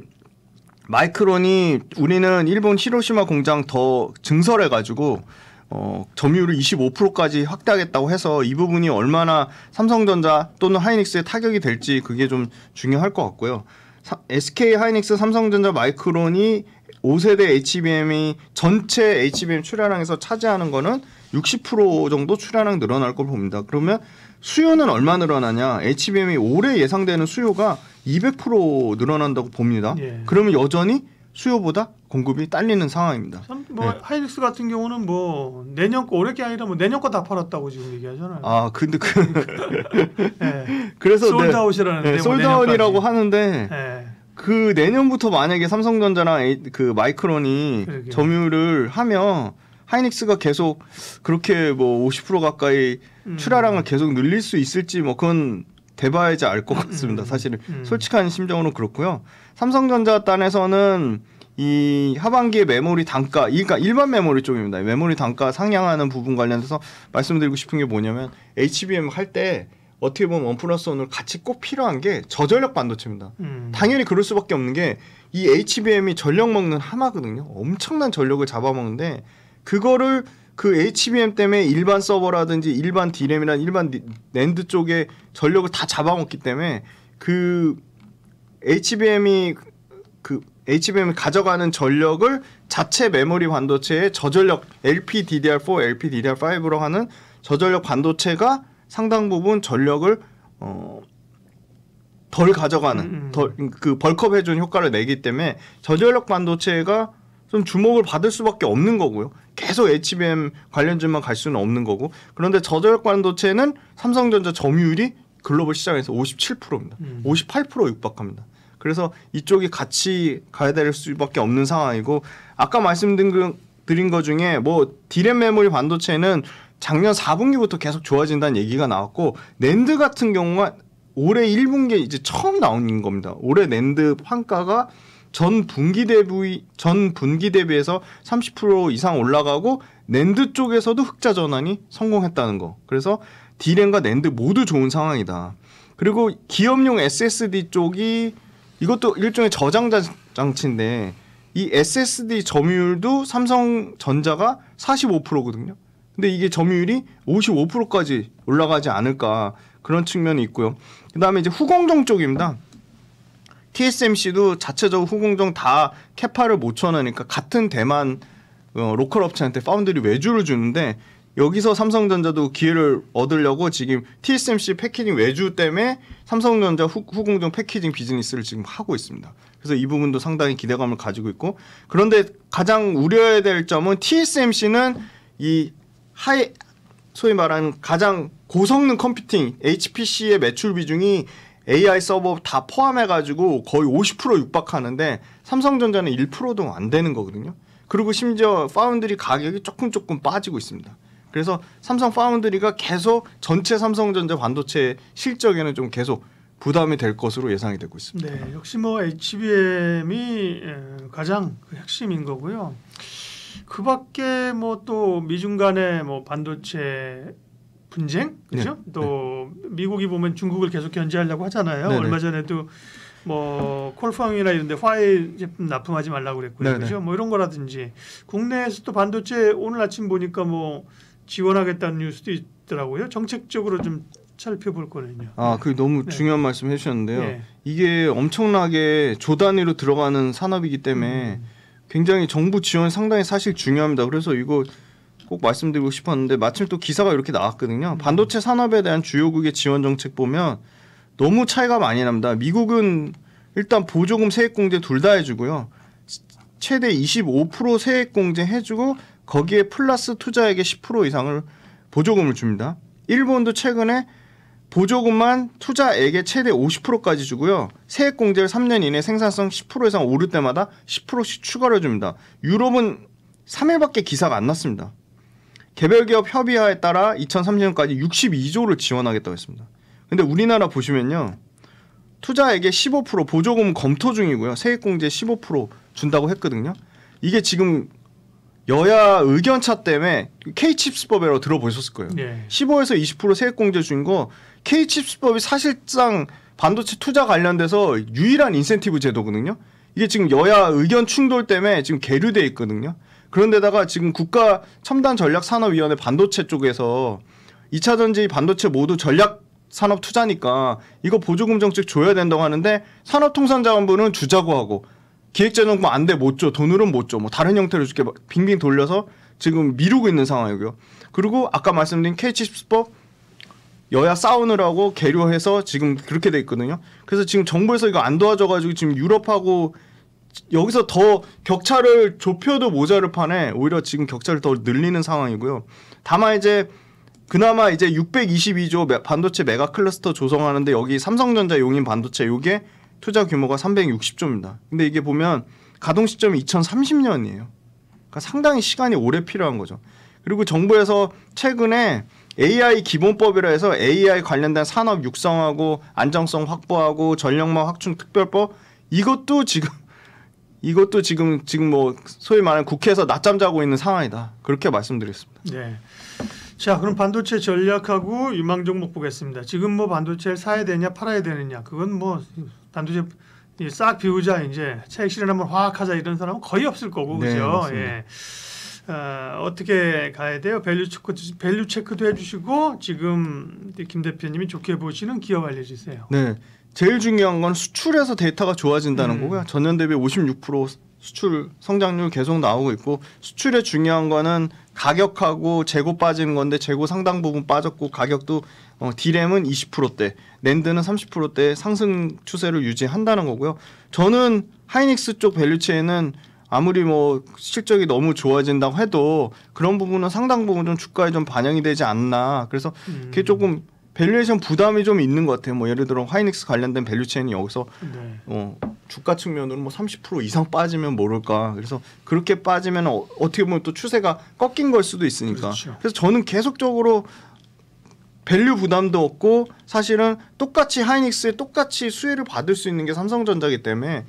마이크론이 우리는 일본 히로시마 공장 더 증설해가지고 어, 점유율을 25%까지 확대하겠다고 해서 이 부분이 얼마나 삼성전자 또는 하이닉스에 타격이 될지 그게 좀 중요할 것 같고요. 사, SK 하이닉스 삼성전자 마이크론이 5세대 HBM이 전체 HBM 출하량에서 차지하는 거는 60% 정도 출하량 늘어날 걸 봅니다. 그러면 수요는 얼마 늘어나냐? HBM이 올해 예상되는 수요가 200% 늘어난다고 봅니다. 예. 그러면 여전히 수요보다 공급이 딸리는 상황입니다. 뭐 네. 하이닉스 같은 경우는 뭐 내년 거 올해 게 아니라 뭐 내년 거 다 팔았다고 지금 얘기하잖아요. 아 근데 그 <laughs> 예. 네. 그래서 솔드아웃이라는 네, 네, 솔드아웃이라고 하는데 네. 그 내년부터 만약에 삼성전자나 에이, 그 마이크론이 그러게요. 점유를 하면 하이닉스가 계속 그렇게 뭐 50% 가까이 음. 출하량을 계속 늘릴 수 있을지 뭐 그건 돼봐야지 알것 음, 같습니다. 음, 사실은 음. 솔직한 심정으로 그렇고요. 삼성전자 단에서는 이 하반기에 메모리 단가, 그러니까 일반 메모리 쪽입니다. 메모리 단가 상향하는 부분 관련해서 말씀드리고 싶은 게 뭐냐면 HBM 할 때 어떻게 보면 원 플러스 원을 같이 꼭 필요한 게 저전력 반도체입니다. 음. 당연히 그럴 수밖에 없는 게 이 HBM이 전력 먹는 하마거든요. 엄청난 전력을 잡아먹는데 그거를 그 HBM 때문에 일반 서버라든지 일반 D램이란 일반 낸드 쪽에 전력을 다 잡아먹기 때문에 그 HBM이 그 HBM이 가져가는 전력을 자체 메모리 반도체의 저전력 LPDDR4, LPDDR5로 하는 저전력 반도체가 상당 부분 전력을 어, 덜 가져가는 음. 덜그 벌컵 해준 효과를 내기 때문에 저전력 반도체가 좀 주목을 받을 수밖에 없는 거고요. 계속 HBM 관련주만 갈 수는 없는 거고 그런데 저절력 반도체는 삼성전자 점유율이 글로벌 시장에서 57%입니다. 음. 58% 육박합니다. 그래서 이쪽이 같이 가야 될 수밖에 없는 상황이고 아까 말씀드린 그, 드린 거 중에 뭐 디램 메모리 반도체는 작년 4분기부터 계속 좋아진다는 얘기가 나왔고 낸드 같은 경우가 올해 1분기에 이제 처음 나온 겁니다. 올해 낸드 판가가 전 분기 대비 전 분기 대비해서 30% 이상 올라가고 낸드 쪽에서도 흑자 전환이 성공했다는 거. 그래서 디램과 낸드 모두 좋은 상황이다. 그리고 기업용 SSD 쪽이 이것도 일종의 저장 장치인데 이 SSD 점유율도 삼성전자가 45%거든요. 근데 이게 점유율이 55%까지 올라가지 않을까 그런 측면이 있고요. 그다음에 이제 후공정 쪽입니다. TSMC도 자체적으로 후공정 다 캐파를 못 쳐내니까 같은 대만 어, 로컬 업체한테 파운드리 외주를 주는데 여기서 삼성전자도 기회를 얻으려고 지금 TSMC 패키징 외주 때문에 삼성전자 후, 공정 패키징 비즈니스를 지금 하고 있습니다. 그래서 이 부분도 상당히 기대감을 가지고 있고 그런데 가장 우려해야 될 점은 TSMC는 이 하이 소위 말하는 가장 고성능 컴퓨팅 HPC의 매출 비중이 AI 서버 다 포함해가지고 거의 50% 육박하는데 삼성전자는 1%도 안 되는 거거든요. 그리고 심지어 파운드리 가격이 조금 조금 빠지고 있습니다. 그래서 삼성 파운드리가 계속 전체 삼성전자 반도체 실적에는 좀 계속 부담이 될 것으로 예상이 되고 있습니다. 네, 역시 뭐 HBM이 예, 가장 그 핵심인 거고요. 그밖에 뭐 또 미중 간의 뭐 반도체 분쟁 네. 그죠? 네. 또 네. 미국이 보면 중국을 계속 견제하려고 하잖아요. 네, 네. 얼마 전에도 뭐 콜팡이나 이런 데 화해 제품 납품하지 말라고 그랬고요. 네네. 네. 그죠? 뭐 이런 거라든지 국내에서 또 반도체 오늘 아침 보니까 뭐 지원하겠다는 뉴스도 있더라고요. 정책적으로 좀 살펴볼 거는요. 아, 그 너무 네. 중요한 말씀 해주셨는데요. 네. 이게 엄청나게 조 단위로 들어가는 산업이기 때문에 음. 굉장히 정부 지원 상당히 사실 중요합니다. 그래서 이거 꼭 말씀드리고 싶었는데 마침 또 기사가 이렇게 나왔거든요. 반도체 산업에 대한 주요국의 지원 정책 보면 너무 차이가 많이 납니다. 미국은 일단 보조금 세액 공제 둘 다 해주고요. 최대 25% 세액 공제 해주고 거기에 플러스 투자액의 10% 이상을 보조금을 줍니다. 일본도 최근에 보조금만 투자액의 최대 50%까지 주고요. 세액 공제를 3년 이내 생산성 10% 이상 오를 때마다 10%씩 추가를 줍니다. 유럽은 3회밖에 기사가 안 났습니다. 개별기업 협의하에 따라 2030년까지 62조를 지원하겠다고 했습니다. 근데 우리나라 보시면요. 투자액의 15% 보조금 검토 중이고요. 세액공제 15% 준다고 했거든요. 이게 지금 여야 의견차 때문에 K칩스법이라고 들어보셨을 거예요. 네. 15에서 20% 세액공제 준 거 K칩스법이 사실상 반도체 투자 관련돼서 유일한 인센티브 제도거든요. 이게 지금 여야 의견 충돌 때문에 지금 계류돼 있거든요. 그런데다가 지금 국가 첨단 전략 산업위원회 반도체 쪽에서 2차 전지 반도체 모두 전략 산업 투자니까 이거 보조금 정책 줘야 된다고 하는데 산업통상자원부는 주자고 하고 기획재정부 안돼 못 줘. 돈으로는 못 줘. 뭐 다른 형태로 줄게 빙빙 돌려서 지금 미루고 있는 상황이고요. 그리고 아까 말씀드린 K70법 여야 싸우느라고 계류해서 지금 그렇게 돼 있거든요. 그래서 지금 정부에서 이거 안 도와줘가지고 지금 유럽하고 여기서 더 격차를 좁혀도 모자를 판에 오히려 지금 격차를 더 늘리는 상황이고요. 다만 이제 그나마 이제 622조 반도체 메가 클러스터 조성하는데 여기 삼성전자 용인 반도체 요게 투자 규모가 360조입니다. 근데 이게 보면 가동 시점이 2030년이에요. 그러니까 상당히 시간이 오래 필요한 거죠. 그리고 정부에서 최근에 AI 기본법이라 해서 AI 관련된 산업 육성하고 안정성 확보하고 전력망 확충 특별법 이것도 지금 이것도 지금 지금 뭐 소위 말하는 국회에서 낮잠 자고 있는 상황이다. 그렇게 말씀드렸습니다. 네. 자, 그럼 반도체 전략하고 유망 종목 보겠습니다. 지금 뭐 반도체를 사야 되냐 팔아야 되느냐 그건 뭐 반도체 싹 비우자 이제 차익 실현하면 화학하자 이런 사람은 거의 없을 거고 네, 그죠? 예. 어, 어떻게 가야 돼요? 밸류 체크 밸류 체크도 해주시고 지금 김 대표님이 좋게 보시는 기업 알려주세요. 네. 제일 중요한 건 수출에서 데이터가 좋아진다는 음. 거고요. 전년 대비 56% 수출 성장률 계속 나오고 있고 수출의 중요한 거는 가격하고 재고 빠지는 건데 재고 상당 부분 빠졌고 가격도 어, 디램은 20%대, 랜드는 30%대 상승 추세를 유지한다는 거고요. 저는 하이닉스 쪽 밸류체인은 아무리 뭐 실적이 너무 좋아진다고 해도 그런 부분은 상당 부분 좀 주가에 좀 반영이 되지 않나. 그래서 그게 음. 조금 밸류에이션 부담이 좀 있는 것 같아요. 뭐 예를 들어 화이닉스 관련된 밸류체인이 여기서 네. 어, 주가 측면으로 뭐 30% 이상 빠지면 모를까. 그래서 그렇게 빠지면 어, 떻게 보면 또 추세가 꺾인 걸 수도 있으니까. 그렇죠. 그래서 저는 계속적으로 밸류 부담도 없고 사실은 똑같이 하이닉스에 똑같이 수혜를 받을 수 있는 게 삼성전자기 때문에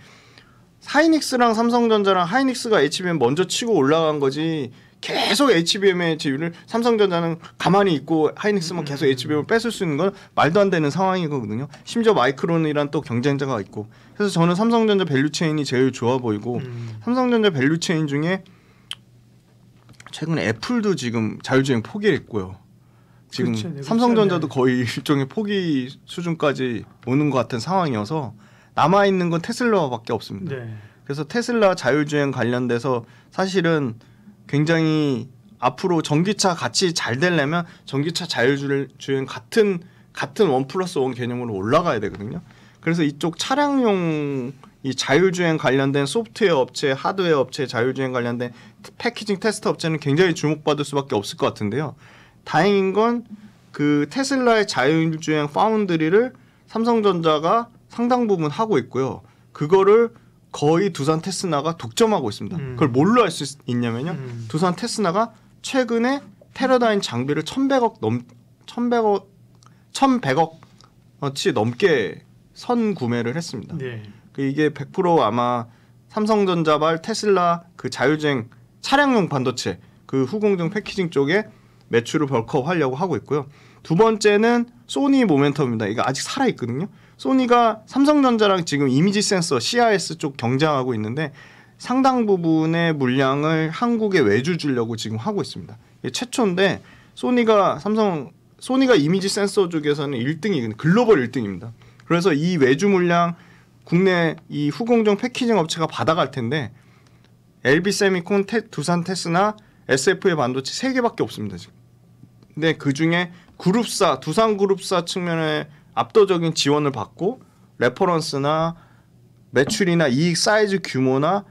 하이닉스랑 삼성전자랑 하이닉스가 HBM 먼저 치고 올라간 거지 계속 HBM의 제휴를 삼성전자는 가만히 있고 하이닉스만 음. 계속 HBM을 뺏을 수 있는 건 말도 안 되는 상황이거든요. 심지어 마이크론이란 또 경쟁자가 있고. 그래서 저는 삼성전자 밸류체인이 제일 좋아 보이고 음. 삼성전자 밸류체인 중에 최근 에 애플도 지금 자율주행 포기했고요. 지금 그렇죠, 네, 삼성전자도 거의 일종의 포기 수준까지 오는 것 같은 상황이어서 남아 있는 건 테슬라밖에 없습니다. 네. 그래서 테슬라 자율주행 관련돼서 사실은 굉장히 앞으로 전기차 같이 잘 되려면 전기차 자율주행 같은 같은 원 플러스 원 개념으로 올라가야 되거든요. 그래서 이쪽 차량용 이 자율주행 관련된 소프트웨어 업체, 하드웨어 업체, 자율주행 관련된 패키징 테스트 업체는 굉장히 주목받을 수밖에 없을 것 같은데요. 다행인 건 그 테슬라의 자율주행 파운드리를 삼성전자가 상당 부분 하고 있고요. 그거를 거의 두산 테스나가 독점하고 있습니다. 음. 그걸 뭘로 알 수 있냐면요. 음. 두산 테스나가 최근에 테러다인 장비를 1100억 넘 1100억 1100억 어치 넘게 선 구매를 했습니다. 네. 그 이게 100% 아마 삼성전자발 테슬라 그 자율주행 차량용 반도체 그 후공정 패키징 쪽에 매출을 벌컥 하려고 하고 있고요. 두 번째는 소니 모멘텀입니다. 이거 아직 살아 있거든요. 소니가 삼성전자랑 지금 이미지 센서 CIS 쪽 경쟁하고 있는데 상당 부분의 물량을 한국에 외주 주려고 지금 하고 있습니다. 최초인데 소니가 삼성 소니가 이미지 센서 쪽에서는 1등이 글로벌 1등입니다. 그래서 이 외주 물량 국내 이 후공정 패키징 업체가 받아갈 텐데 LB 세미콘, 테, 두산 테스나 SF의 반도체 3개밖에 없습니다, 지금. 근데 그 중에 그룹사, 두산 그룹사 측면에 압도적인 지원을 받고 레퍼런스나 매출이나 이익 사이즈 규모나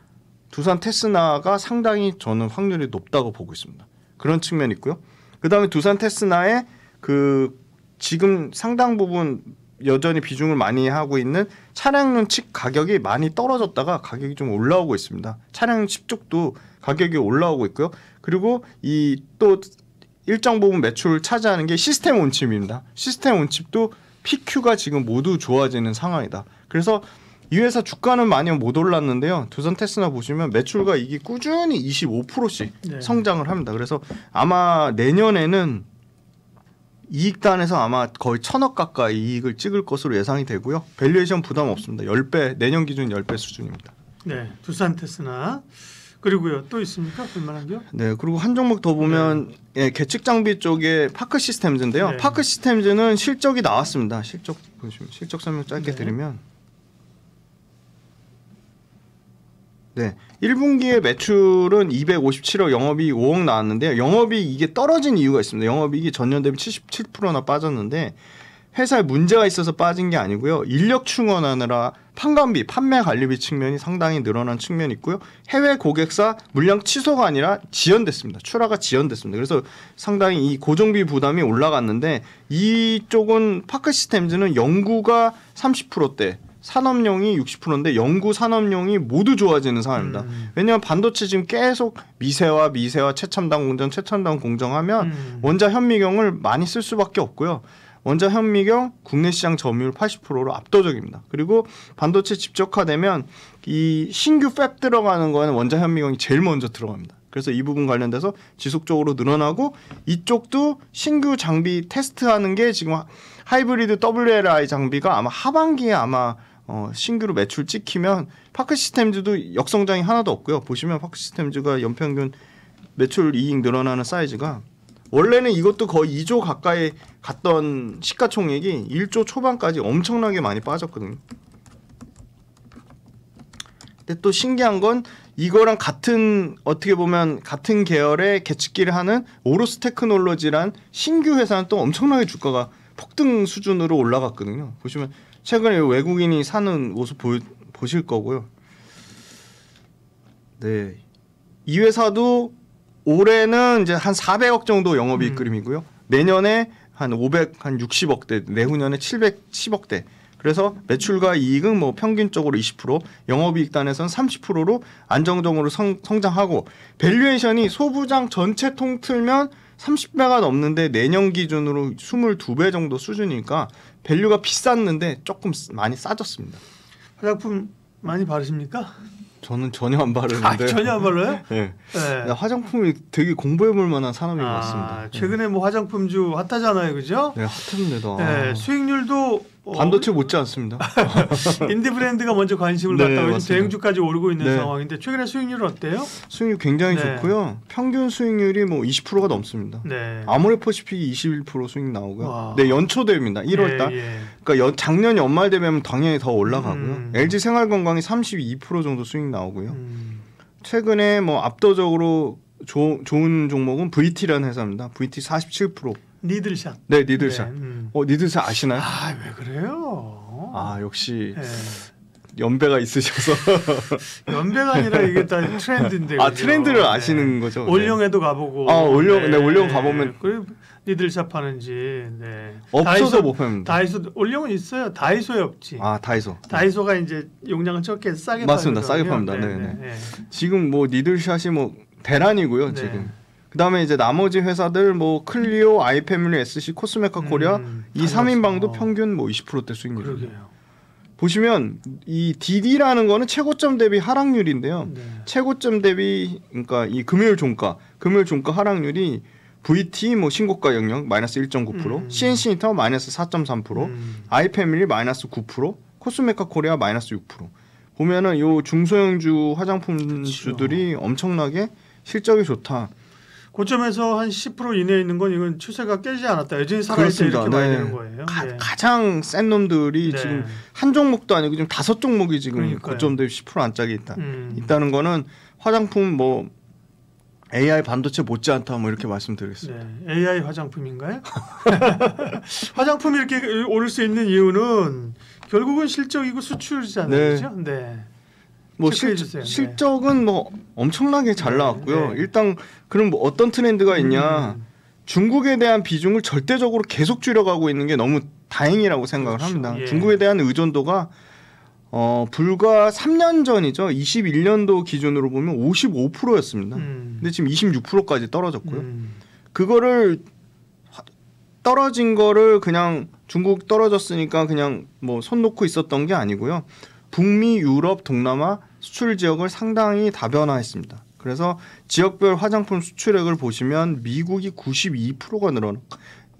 두산 테스나가 상당히 저는 확률이 높다고 보고 있습니다. 그런 측면이 있고요. 그다음에 두산 테스나의 그 지금 상당 부분 여전히 비중을 많이 하고 있는 차량용 칩 가격이 많이 떨어졌다가 가격이 좀 올라오고 있습니다. 차량용 칩 쪽도 가격이 올라오고 있고요. 그리고 이 또 일정 부분 매출을 차지하는 게 시스템 온칩입니다. 시스템 온칩도 PQ가 지금 모두 좋아지는 상황이다. 그래서 이 회사 주가는 많이 못 올랐는데요. 두산 테스나 보시면 매출과 이익이 꾸준히 25%씩 네. 성장을 합니다. 그래서 아마 내년에는 이익단에서 아마 거의 천억 가까이 이익을 찍을 것으로 예상이 되고요. 밸류에이션 부담 없습니다. 10배, 내년 기준 10배 수준입니다. 네, 두산 테스나 그리고요 또 있습니까 볼만한 게? 요네 그리고 한 종목 더 보면 네. 예, 계측 장비 쪽에 파크 시스템즈인데요. 네. 파크 시스템즈는 실적이 나왔습니다. 실적 보시면 실적 설명 짧게 네. 드리면 네 1분기에 매출은 257억 영업이익 5억 나왔는데요. 영업이 이게 떨어진 이유가 있습니다. 영업이익이 전년 대비 77%나 빠졌는데 회사에 문제가 있어서 빠진 게 아니고요. 인력 충원하느라 판관비, 판매 관리비 측면이 상당히 늘어난 측면이 있고요. 해외 고객사 물량 취소가 아니라 지연됐습니다. 출하가 지연됐습니다. 그래서 상당히 이 고정비 부담이 올라갔는데 이쪽은 파크 시스템즈는 연구가 30%대, 산업용이 60%인데 연구 산업용이 모두 좋아지는 상황입니다. 음. 왜냐하면 반도체 지금 계속 미세화, 미세화, 최첨단 공정, 최첨단 공정하면 음. 원자 현미경을 많이 쓸 수밖에 없고요. 원자 현미경 국내 시장 점유율 80%로 압도적입니다. 그리고 반도체 집적화되면 이 신규 팹 들어가는 거는 원자 현미경이 제일 먼저 들어갑니다. 그래서 이 부분 관련돼서 지속적으로 늘어나고 이쪽도 신규 장비 테스트하는 게 지금 하이브리드 WLI 장비가 아마 하반기에 아마 어, 신규로 매출 찍히면 파크 시스템즈도 역성장이 하나도 없고요. 보시면 파크 시스템즈가 연평균 매출 이익 늘어나는 사이즈가 원래는 이것도 거의 2조 가까이 갔던 시가총액이 1조 초반까지 엄청나게 많이 빠졌거든요. 근데 또 신기한 건 이거랑 같은 어떻게 보면 같은 계열의 개측기를 하는 오로스 테크놀로지란 신규 회사는 또 엄청나게 주가가 폭등 수준으로 올라갔거든요. 보시면 최근에 외국인이 사는 모습 보, 보실 거고요. 네. 이 회사도 올해는 이제 한 400억 정도 영업이익 음. 그림이고요. 내년에 한 500, 한 60억대, 내후년에 710억대. 그래서 매출과 이익은 뭐 평균적으로 20%, 영업이익 단에선 30%로 안정적으로 성, 성장하고 밸류에이션이 소부장 전체 통틀면 30배가 넘는데 내년 기준으로 22배 정도 수준이니까 밸류가 비쌌는데 조금 많이 싸졌습니다. 화장품 많이 바르십니까? 저는 전혀 안 바르는데. 아, 전혀 안 발라요? <laughs> 네. 네. 네. 화장품이 되게 공부해볼 만한 산업인 것 아, 같습니다. 최근에 네. 뭐 화장품주 핫하잖아요, 그죠? 네, 핫합니다. 네, 수익률도 어. 반도체 못지 않습니다. <laughs> 인디 브랜드가 먼저 관심을 네, 갖다가 대행주까지 오르고 있는 네. 상황인데 최근에 수익률은 어때요? 수익률 굉장히 네. 좋고요. 평균 수익률이 뭐 20%가 넘습니다. 네. 아모레퍼시픽이 21% 수익 나오고요. 와. 네, 연초 대입니다. 1월 예, 달. 예. 그러니까 연, 작년 연말 되면 당연히 더 올라가고요. 음. LG 생활건강이 32% 정도 수익 나오고요. 음. 최근에 뭐 압도적으로 조, 좋은 종목은 VT라는 회사입니다. VT 47%. 니들샷. 네, 니들샷. 네, 음. 어, 니들샷 아시나요? 아, 왜 그래요? 아, 역시 네. 연배가 있으셔서 <laughs> 연배가 아니라 이게 다 트렌드인데 아 그죠? 트렌드를 네. 아시는 네. 거죠? 올영에도 가보고 아 올영 네, 네 올영 가보면 그리고 니들샵 하는지 네 없어서 못 팝니다 이소 올영은 있어요 다이소에 없지 아 다이소 다이소가 이제 용량을 적게 싸게 맞습니다 싸게 팝니다 네네 네, 네. 네. 지금 뭐 니들샷이 뭐 대란이고요 지금 그다음에 이제 나머지 회사들 뭐 클리오, 아이패밀리, SC, 코스메카 코리아 음, 이 3인방도 어. 평균 뭐 20%대 수익률이에요. 보시면 이 DD라는 거는 최고점 대비 하락률인데요. 네. 최고점 대비 그러니까 이 금요일 종가, 금요일 종가 하락률이 VT 뭐 신고가 영역 마이너스 1.9%, 음. CNC 인터 마이너스 4.3%, 음. 아이패밀리 마이너스 9%, 코스메카 코리아 마이너스 6%. 보면은 요 중소형주 화장품주들이 그렇죠. 엄청나게 실적이 좋다. 고점에서 한 10% 이내에 있는 건 이건 추세가 깨지 지 않았다. 여전히 살아있다 이렇게 봐야 되는 네. 거예요. 가, 네. 가장 센 놈들이 네. 지금 한 종목도 아니고 지금 다섯 종목이 지금 고점 대비 10% 안짝이 있다. 음. 있다는 거는 화장품 뭐 AI 반도체 못지않다 뭐 이렇게 말씀드리겠습니다. 네. AI 화장품인가요? <laughs> 화장품이 이렇게 오를 수 있는 이유는 결국은 실적이고 수출이잖아요. 네. 그렇죠? 네. 뭐 실, 네. 실적은 뭐 엄청나게 잘 네. 나왔고요. 네. 일단 그럼 뭐 어떤 트렌드가 음. 있냐? 음. 중국에 대한 비중을 절대적으로 계속 줄여가고 있는 게 너무 다행이라고 생각을 그렇죠. 합니다. 예. 중국에 대한 의존도가 어, 불과 3년 전이죠. 21년도 기준으로 보면 55%였습니다. 음. 근데 지금 26%까지 떨어졌고요. 음. 그거를 떨어진 거를 그냥 중국 떨어졌으니까 그냥 뭐 손 놓고 있었던 게 아니고요. 북미, 유럽, 동남아 수출 지역을 상당히 다변화했습니다. 그래서 지역별 화장품 수출액을 보시면 미국이 92%가 늘어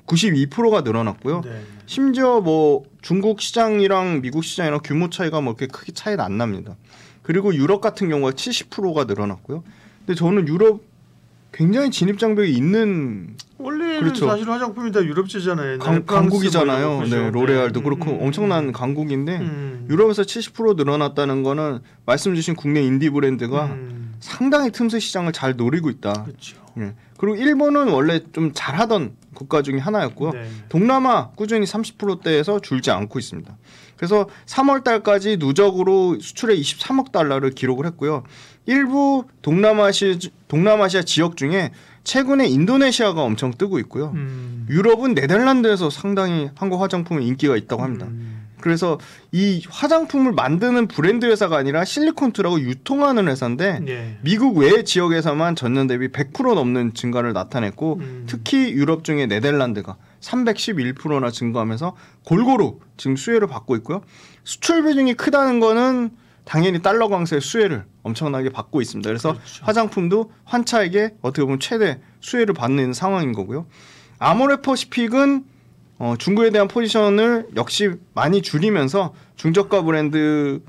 92%가 늘어났고요. 네. 심지어 뭐 중국 시장이랑 미국 시장이랑 규모 차이가 뭐 이렇게 크게 차이는 안 납니다. 그리고 유럽 같은 경우가 70%가 늘어났고요. 근데 저는 유럽 굉장히 진입 장벽이 있는 원래는 그렇죠. 사실 화장품이 다 유럽제잖아요. 강, 뭐 강국이잖아요. 네, 로레알도 음, 그렇고 음, 엄청난 음. 강국인데 음. 유럽에서 70% 늘어났다는 거는 말씀 주신 국내 인디 브랜드가 음. 상당히 틈새 시장을 잘 노리고 있다. 그렇죠. 네. 그리고 일본은 원래 좀 잘하던 국가 중에 하나였고요. 네. 동남아 꾸준히 30%대에서 줄지 않고 있습니다. 그래서 3월 달까지 누적으로 수출액 23억 달러를 기록을 했고요. 일부 동남아시 동남아시아 지역 중에 최근에 인도네시아가 엄청 뜨고 있고요. 음. 유럽은 네덜란드에서 상당히 한국 화장품의 인기가 있다고 합니다. 음. 그래서 이 화장품을 만드는 브랜드 회사가 아니라 실리콘트라고 유통하는 회사인데 예. 미국 외 지역에서만 전년 대비 100% 넘는 증가를 나타냈고 음. 특히 유럽 중에 네덜란드가 311%나 증가하면서 골고루 지금 수혜를 받고 있고요. 수출 비중이 크다는 거는 당연히 달러 강세의 수혜를 엄청나게 받고 있습니다. 그래서 그렇죠. 화장품도 환차에게 어떻게 보면 최대 수혜를 받는 상황인 거고요. 아모레퍼시픽은 어, 중국에 대한 포지션을 역시 많이 줄이면서 중저가 브랜드를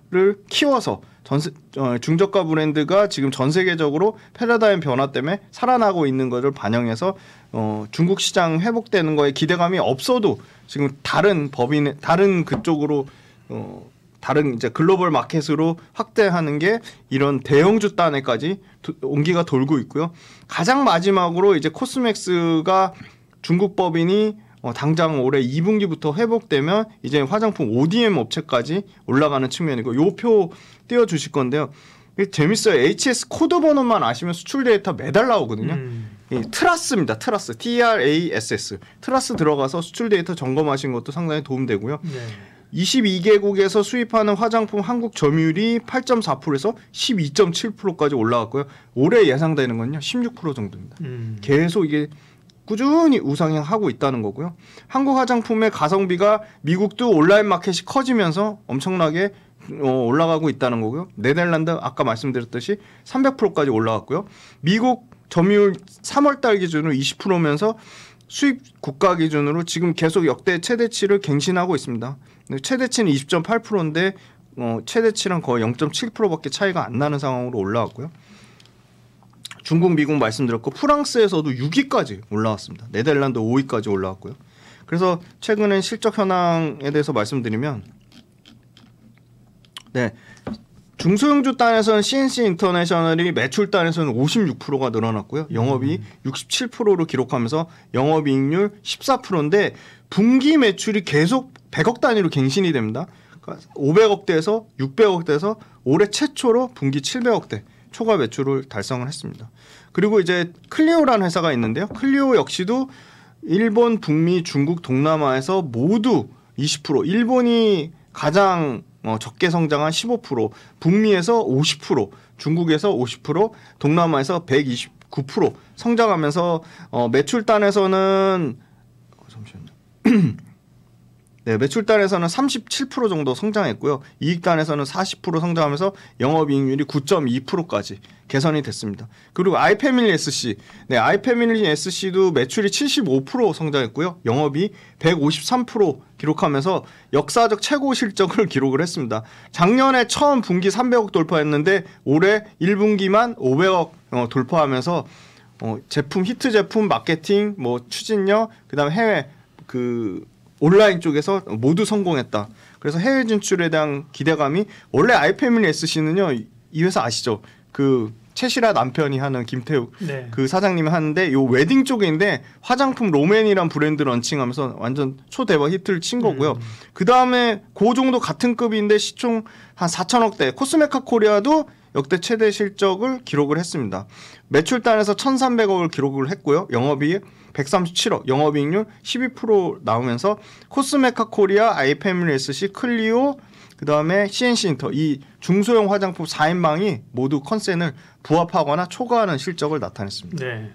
키워서 전세, 어, 중저가 브랜드가 지금 전 세계적으로 패러다임 변화 때문에 살아나고 있는 것을 반영해서 어, 중국 시장 회복되는 거에 기대감이 없어도 지금 다른 법인 다른 그쪽으로 어, 다른 이제 글로벌 마켓으로 확대하는 게 이런 대형주 단에까지 온기가 돌고 있고요. 가장 마지막으로 이제 코스맥스가 중국 법인이 어, 당장 올해 2분기부터 회복되면 이제 화장품 ODM 업체까지 올라가는 측면이고 요 표 띄워 주실 건데요. 재밌어요. HS 코드 번호만 아시면 수출 데이터 매달 나오거든요. 음. 예, 트라스입니다. 트라스. TRASS. 트라스 들어가서 수출 데이터 점검하신 것도 상당히 도움되고요. 네. 22개국에서 수입하는 화장품 한국 점유율이 8.4%에서 12.7%까지 올라갔고요. 올해 예상되는 건요. 16% 정도입니다. 음. 계속 이게 꾸준히 우상향하고 있다는 거고요. 한국 화장품의 가성비가 미국도 온라인 마켓이 커지면서 엄청나게 어, 올라가고 있다는 거고요. 네덜란드 아까 말씀드렸듯이 300%까지 올라갔고요. 미국 점유율 3월 달 기준으로 20%면서 수입 국가 기준으로 지금 계속 역대 최대치를 갱신하고 있습니다. 최대치는 20.8%인데 어, 최대치랑 거의 0.7%밖에 차이가 안 나는 상황으로 올라왔고요. 중국, 미국 말씀드렸고 프랑스에서도 6위까지 올라왔습니다. 네덜란드 5위까지 올라왔고요. 그래서 최근엔 실적 현황에 대해서 말씀드리면 네. 중소형주 단에서는 CNC 인터내셔널이 매출 단에서는 56%가 늘어났고요. 영업이 67%로 기록하면서 영업이익률 14%인데 분기 매출이 계속 100억 단위로 갱신이 됩니다. 500억대에서 그러니까 600억대에서 올해 최초로 분기 700억대. 초과 매출을 달성을 했습니다. 그리고 이제 클리오라는 회사가 있는데요. 클리오 역시도 일본, 북미, 중국, 동남아에서 모두 20% 일본이 가장 어, 적게 성장한 15%, 북미에서 50%, 중국에서 50%, 동남아에서 129% 성장하면서 어, 매출단에서는 어, 잠시만요. <clears throat> 네, 매출단에서는 37% 정도 성장했고요. 이익단에서는 40% 성장하면서 영업이익률이 9.2%까지 개선이 됐습니다. 그리고 아이패밀리 SC, 네, 아이패밀리 SC도 매출이 75% 성장했고요. 영업이 153% 기록하면서 역사적 최고 실적을 <laughs> 기록을 했습니다. 작년에 처음 분기 300억 돌파했는데 올해 1분기만 500억 어, 돌파하면서 어, 제품 히트 제품 마케팅 뭐 추진력 그다음에 해외 그 온라인 쪽에서 모두 성공했다. 그래서 해외 진출에 대한 기대감이 원래 아이패밀리 SC는요 이 회사 아시죠? 그최시라 남편이 하는 김태욱 네. 그 사장님이 하는데 요 웨딩 쪽인데 화장품 로맨이란 브랜드 런칭하면서 완전 초대박 히트를 친 거고요. 음. 그 다음에 고 정도 같은 급인데 시총 한 4천억 대 코스메카 코리아도 역대 최대 실적을 기록을 했습니다. 매출단에서 1,300억을 기록을 했고요. 영업이익 137억, 영업이익률 12% 나오면서 코스메카 코리아, 아이패밀리 SC, 클리오, 그 다음에 CNC인터 이 중소형 화장품 4인방이 모두 컨센을 부합하거나 초과하는 실적을 나타냈습니다. 네.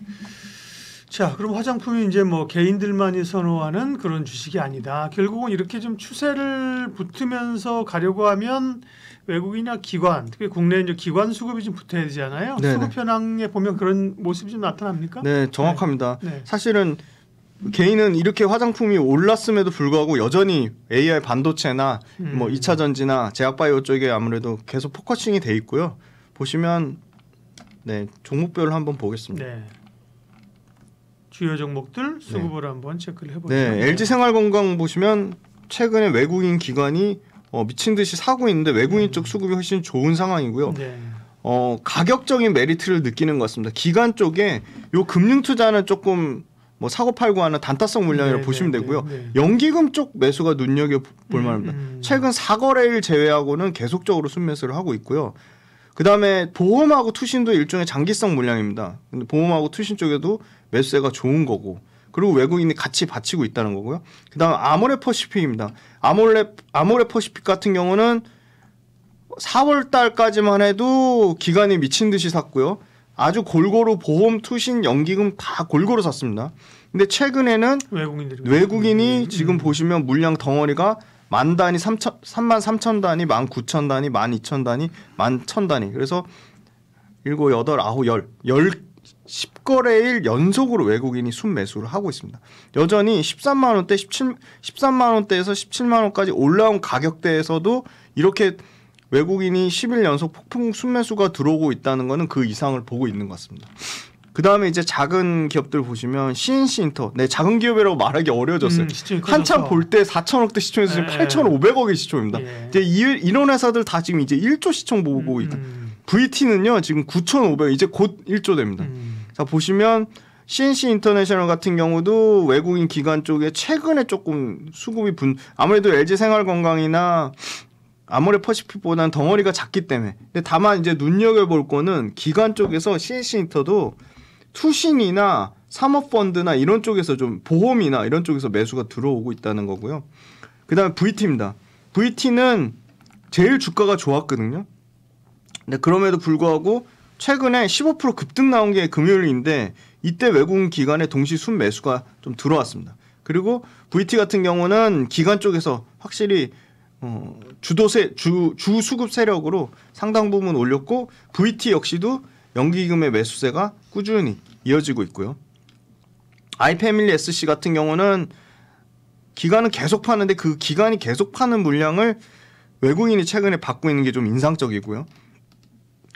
자, 그럼 화장품이 이제 뭐 개인들만이 선호하는 그런 주식이 아니다. 결국은 이렇게 좀 추세를 붙으면서 가려고 하면 외국인이나 기관, 특히 국내 이제 기관 수급이 좀 붙어야 되잖아요. 네네. 수급 현황에 보면 그런 모습이 좀 나타납니까? 네, 정확합니다. 네. 네. 사실은 개인은 이렇게 화장품이 올랐음에도 불구하고 여전히 AI 반도체나 음. 뭐 2차 전지나 제약바이오 쪽에 아무래도 계속 포커싱이 돼 있고요. 보시면 네, 종목별로 한번 보겠습니다. 네. 주요 종목들 네. 수급을 네. 한번 체크를 해보죠. 네, LG 네. 생활건강 보시면 최근에 외국인 기관이 어, 미친 듯이 사고 있는데 외국인 쪽 수급이 훨씬 좋은 상황이고요. 네. 어, 가격적인 메리트를 느끼는 것 같습니다. 기관 쪽에 요 금융 투자는 조금 뭐 사고 팔고 하는 단타성 물량이라고 네 보시면 네, 되고요. 네네. 네. 연기금 쪽 매수가 눈여겨 볼 음, 만합니다. 음. 최근 사거래일 제외하고는 계속적으로 순매수를 하고 있고요. 그다음에 보험하고 투신도 일종의 장기성 물량입니다. 근데 보험하고 투신 쪽에도 매수세가 좋은 거고 그리고 외국인이 같이 바치고 있다는 거고요. 그다음 아모레 퍼시픽입니다. 아모레 아모레 퍼시픽 같은 경우는 4월 달까지만 해도 기간이 미친 듯이 샀고요. 아주 골고루 보험, 투신, 연기금 다 골고루 샀습니다. 근데 최근에는 외국인들이 외국인이 음. 지금 보시면 물량 덩어리가 만 단위, 3천, 3만 3천 단위, 만 9천 단위, 만 2천 단위, 만 1천 단위. 그래서 7, 8, 9, 10, 10 십거래일 연속으로 외국인이 순매수를 하고 있습니다. 여전히 십삼만 원대, 십칠, 십삼만 원대에서 십칠만 원까지 올라온 가격대에서도 이렇게 외국인이 십일 연속 폭풍 순매수가 들어오고 있다는 거는 그 이상을 보고 있는 것 같습니다. 그 다음에 이제 작은 기업들 보시면 CNC 인터. 네, 작은 기업이라고 말하기 어려워졌어요. 음, 한참 볼 때 4천억대 시총에서 지금 8,500억의 시총입니다. 예. 이제 이, 이런 회사들 다 지금 이제 1조 시총 보고 음. 있다. VT는요, 음. 지금 9,500, 이제 곧 1조 됩니다. 음. 자 보시면 CNC 인터내셔널 같은 경우도 외국인 기관 쪽에 최근에 조금 수급이 분 아무래도 LG 생활건강이나 아모레 퍼시픽보다는 덩어리가 작기 때문에 근데 다만 이제 눈여겨볼 거는 기관 쪽에서 CNC 인터도 투신이나 사모펀드나 이런 쪽에서 좀 보험이나 이런 쪽에서 매수가 들어오고 있다는 거고요. 그 다음에 VT입니다. VT는 제일 주가가 좋았거든요. 근데 그럼에도 불구하고 최근에 15% 급등 나온 게 금요일인데 이때 외국인 기관의 동시 순매수가 좀 들어왔습니다. 그리고 VT 같은 경우는 기관 쪽에서 확실히 어, 주도세 주, 주 수급 세력으로 상당 부분 올렸고 VT 역시도 연기금의 매수세가 꾸준히 이어지고 있고요. 아이패밀리 SC 같은 경우는 기간은 계속 파는데 그 기간이 계속 파는 물량을 외국인이 최근에 받고 있는 게 좀 인상적이고요.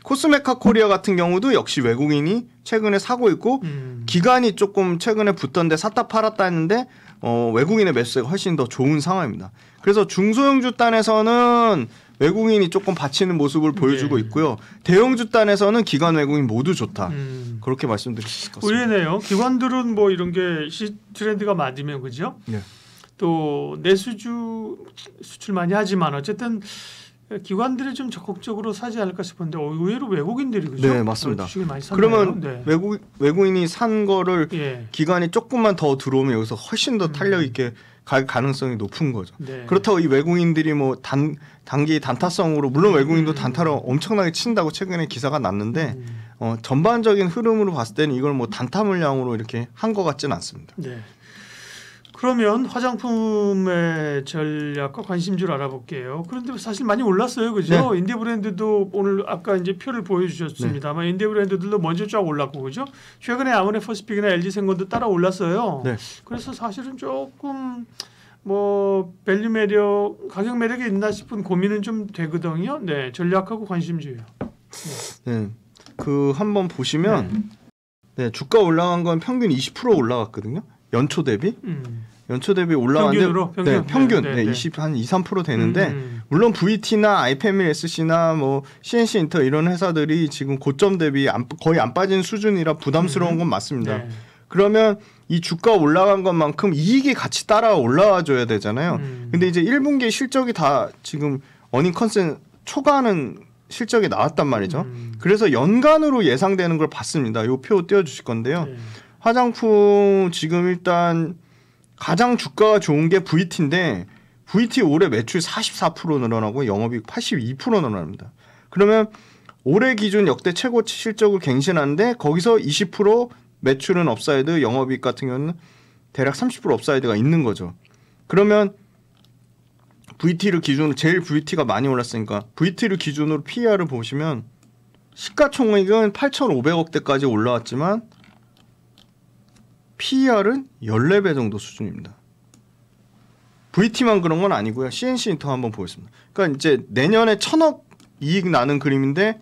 코스메카 코리아 같은 경우도 역시 외국인이 최근에 사고 있고 음. 기간이 조금 최근에 붙던데 샀다 팔았다 했는데 어, 외국인의 매수세가 훨씬 더 좋은 상황입니다. 그래서 중소형주 단에서는 외국인이 조금 받치는 모습을 보여주고 네. 있고요. 대형주 단에서는 기관 외국인 모두 좋다. 음. 그렇게 말씀드릴 수 있을 습니다 의외네요. 기관들은 뭐 이런 게시 트렌드가 맞으면 그죠? 네. 또 내수주 수출 많이 하지만 어쨌든 예, 기관들이 좀 적극적으로 사지 않을까 싶은데 어, 의외로 외국인들이 그죠? 네 맞습니다. 어, 그러면 네. 외국 외국인이 산 거를 예. 기관이 조금만 더 들어오면 여기서 훨씬 더 음. 탄력 있게 갈 가능성이 높은 거죠. 네. 그렇다고 이 외국인들이 뭐 단 단기 단타성으로 물론 외국인도 음. 단타로 엄청나게 친다고 최근에 기사가 났는데 음. 어, 전반적인 흐름으로 봤을 때는 이걸 뭐 단타 물량으로 이렇게 한것 같지는 않습니다. 네. 그러면 화장품의 전략과 관심줄 알아볼게요. 그런데 사실 많이 올랐어요. 그죠? 네. 인디 브랜드도 오늘 아까 이제 표를 보여주셨습니다만 네. 인디 브랜드들도 먼저 쫙 올랐고 그죠? 최근에 아모네 퍼스픽이나 LG 생건도 따라 올랐어요. 네. 그래서 사실은 조금 뭐 밸류 매력, 가격 매력이 있나 싶은 고민은 좀 되거든요. 네, 전략하고 관심주요. 네. 네. 그 한번 보시면 네. 네 주가 올라간 건 평균 20% 올라갔거든요. 연초 대비 음. 연초 대비 올라왔는데 평균으로? 평균? 네, 평균 네, 네, 네. 20 한 2, 3% 되는데 음. 음. 물론 VT나 IPMSC나 뭐 CNC 인터 이런 회사들이 지금 고점 대비 안, 거의 안 빠진 수준이라 부담스러운 음. 건 맞습니다. 네. 그러면 이 주가 올라간 것만큼 이익이 같이 따라 올라와 줘야 되잖아요. 음. 근데 이제 1분기 실적이 다 지금 어닝 컨센 초과하는 실적이 나왔단 말이죠. 음. 그래서 연간으로 예상되는 걸 봤습니다. 요 표 띄워 주실 건데요. 네. 화장품 지금 일단 가장 주가가 좋은 게 VT인데 VT 올해 매출 44% 늘어나고 영업이82% 늘어납니다. 그러면 올해 기준 역대 최고 치 실적을 갱신하는데 거기서 20% 매출은 업사이드, 영업이익 같은 경우는 대략 30% 업사이드가 있는 거죠. 그러면 VT를 기준으로 제일 VT가 많이 올랐으니까 VT를 기준으로 PER을 보시면 시가총액은 8,500억대까지 올라왔지만 PER은 14배 정도 수준입니다. VT만 그런 건 아니고요. CNC 인터 한번 보겠습니다. 그러니까 이제 내년에 천억 이익 나는 그림인데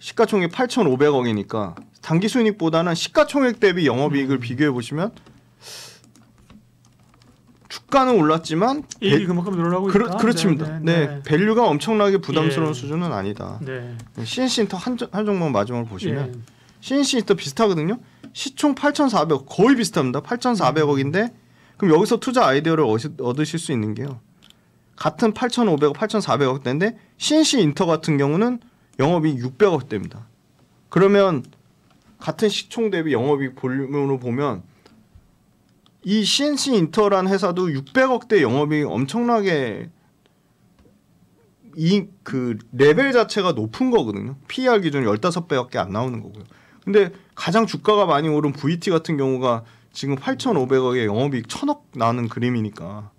시가총액 8,500억이니까 단기 순익보다는 시가총액 대비 영업이익을 음. 비교해 보시면 주가는 올랐지만 이익 배... 그만큼 늘어나고 그러, 있다. 그렇습니다. 네 네, 네, 네, 밸류가 엄청나게 부담스러운 예. 수준은 아니다. 네. 네 CNC 인터 한, 한 종목 마지막으로 보시면 예. CNC 인터 비슷하거든요. 시총 8,400억 거의 비슷합니다. 8,400억인데 그럼 여기서 투자 아이디어를 얻으실 수 있는 게요. 같은 8,500억, 8,400억대인데 신시 인터 같은 경우는 영업이 600억대입니다. 그러면 같은 시총 대비 영업이 볼륨으로 보면 이 CNC 인터란 회사도 600억대 영업이 엄청나게 이 그 레벨 자체가 높은 거거든요. p r 기준 15배밖에 안 나오는 거고요. 근데 가장 주가가 많이 오른 VT 같은 경우가 지금 8,500억에 영업이익 1,000억 나는 그림이니까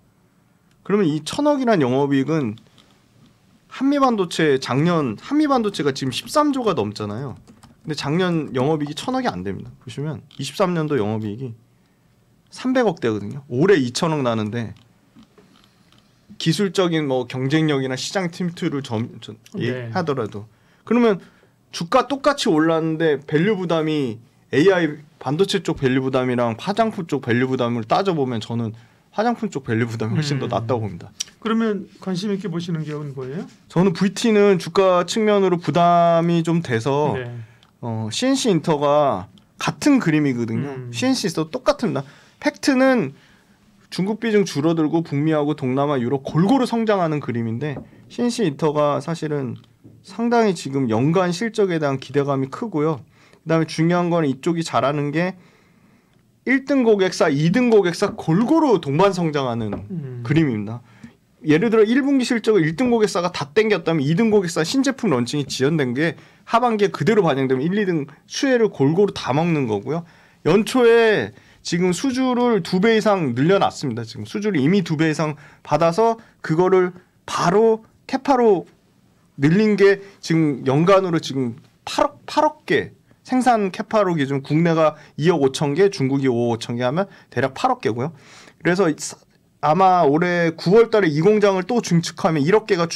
그러면 이 1,000억이란 영업이익은 한미반도체 작년 한미반도체가 지금 13조가 넘잖아요. 근데 작년 영업이익이 1,000억이 안 됩니다. 보시면 23년도 영업이익이 300억대거든요. 올해 2,000억 나는데 기술적인 뭐 경쟁력이나 시장 팀틀를 점, 점 네. 하더라도 그러면 주가 똑같이 올랐는데 밸류 부담이 AI 반도체 쪽 밸류 부담이랑 화장품 쪽 밸류 부담을 따져보면 저는 화장품 쪽 밸류 부담이 훨씬 음. 더 낮다고 봅니다. 그러면 관심 있게 보시는 기업은 뭐예요? 저는 VT는 주가 측면으로 부담이 좀 돼서 네. 어, CNC 인터가 같은 그림이거든요. 음. CNC 인 똑같습니다. 팩트는 중국 비중 줄어들고 북미하고 동남아 유럽 골고루 성장하는 그림인데 CNC 인터가 사실은 상당히 지금 연간 실적에 대한 기대감이 크고요. 그다음에 중요한 건 이쪽이 잘하는 게 1등 고객사, 2등 고객사 골고루 동반 성장하는 음. 그림입니다. 예를 들어 1분기 실적을 1등 고객사가 다 땡겼다면 2등 고객사 신제품 런칭이 지연된 게 하반기에 그대로 반영되면 1, 2등 수혜를 골고루 다 먹는 거고요. 연초에 지금 수주를 두 배 이상 늘려놨습니다. 지금 수주를 이미 두 배 이상 받아서 그거를 바로 캐파로 늘린 게 지금 연간으로 지금 8억 8억 개 생산 캐파로 기준 국내가 2억 5천 개, 중국이 5억 5천 개 하면 대략 8억 개고요. 그래서 아마 올해 9월 달에 이 공장을 또 증축하면 1억 개가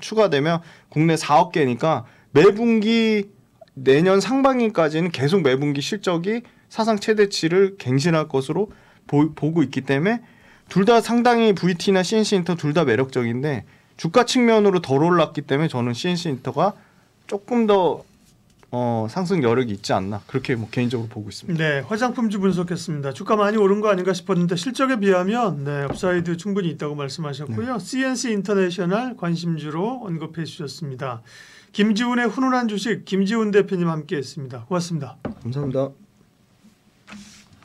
추가, 되면 국내 4억 개니까 매 분기 내년 상반기까지는 계속 매 분기 실적이 사상 최대치를 갱신할 것으로 보, 보고 있기 때문에 둘 다 상당히 VT나 CNC 인터 둘 다 매력적인데 주가 측면으로 덜 올랐기 때문에 저는 CNC 인터가 조금 더 어, 상승 여력이 있지 않나 그렇게 뭐 개인적으로 보고 있습니다. 네, 화장품주 분석했습니다. 주가 많이 오른 거 아닌가 싶었는데 실적에 비하면 네, 업사이드 충분히 있다고 말씀하셨고요. 네. CNC 인터내셔널 관심주로 언급해 주셨습니다. 김지훈의 훈훈한 주식 김지훈 대표님 함께했습니다. 고맙습니다. 감사합니다.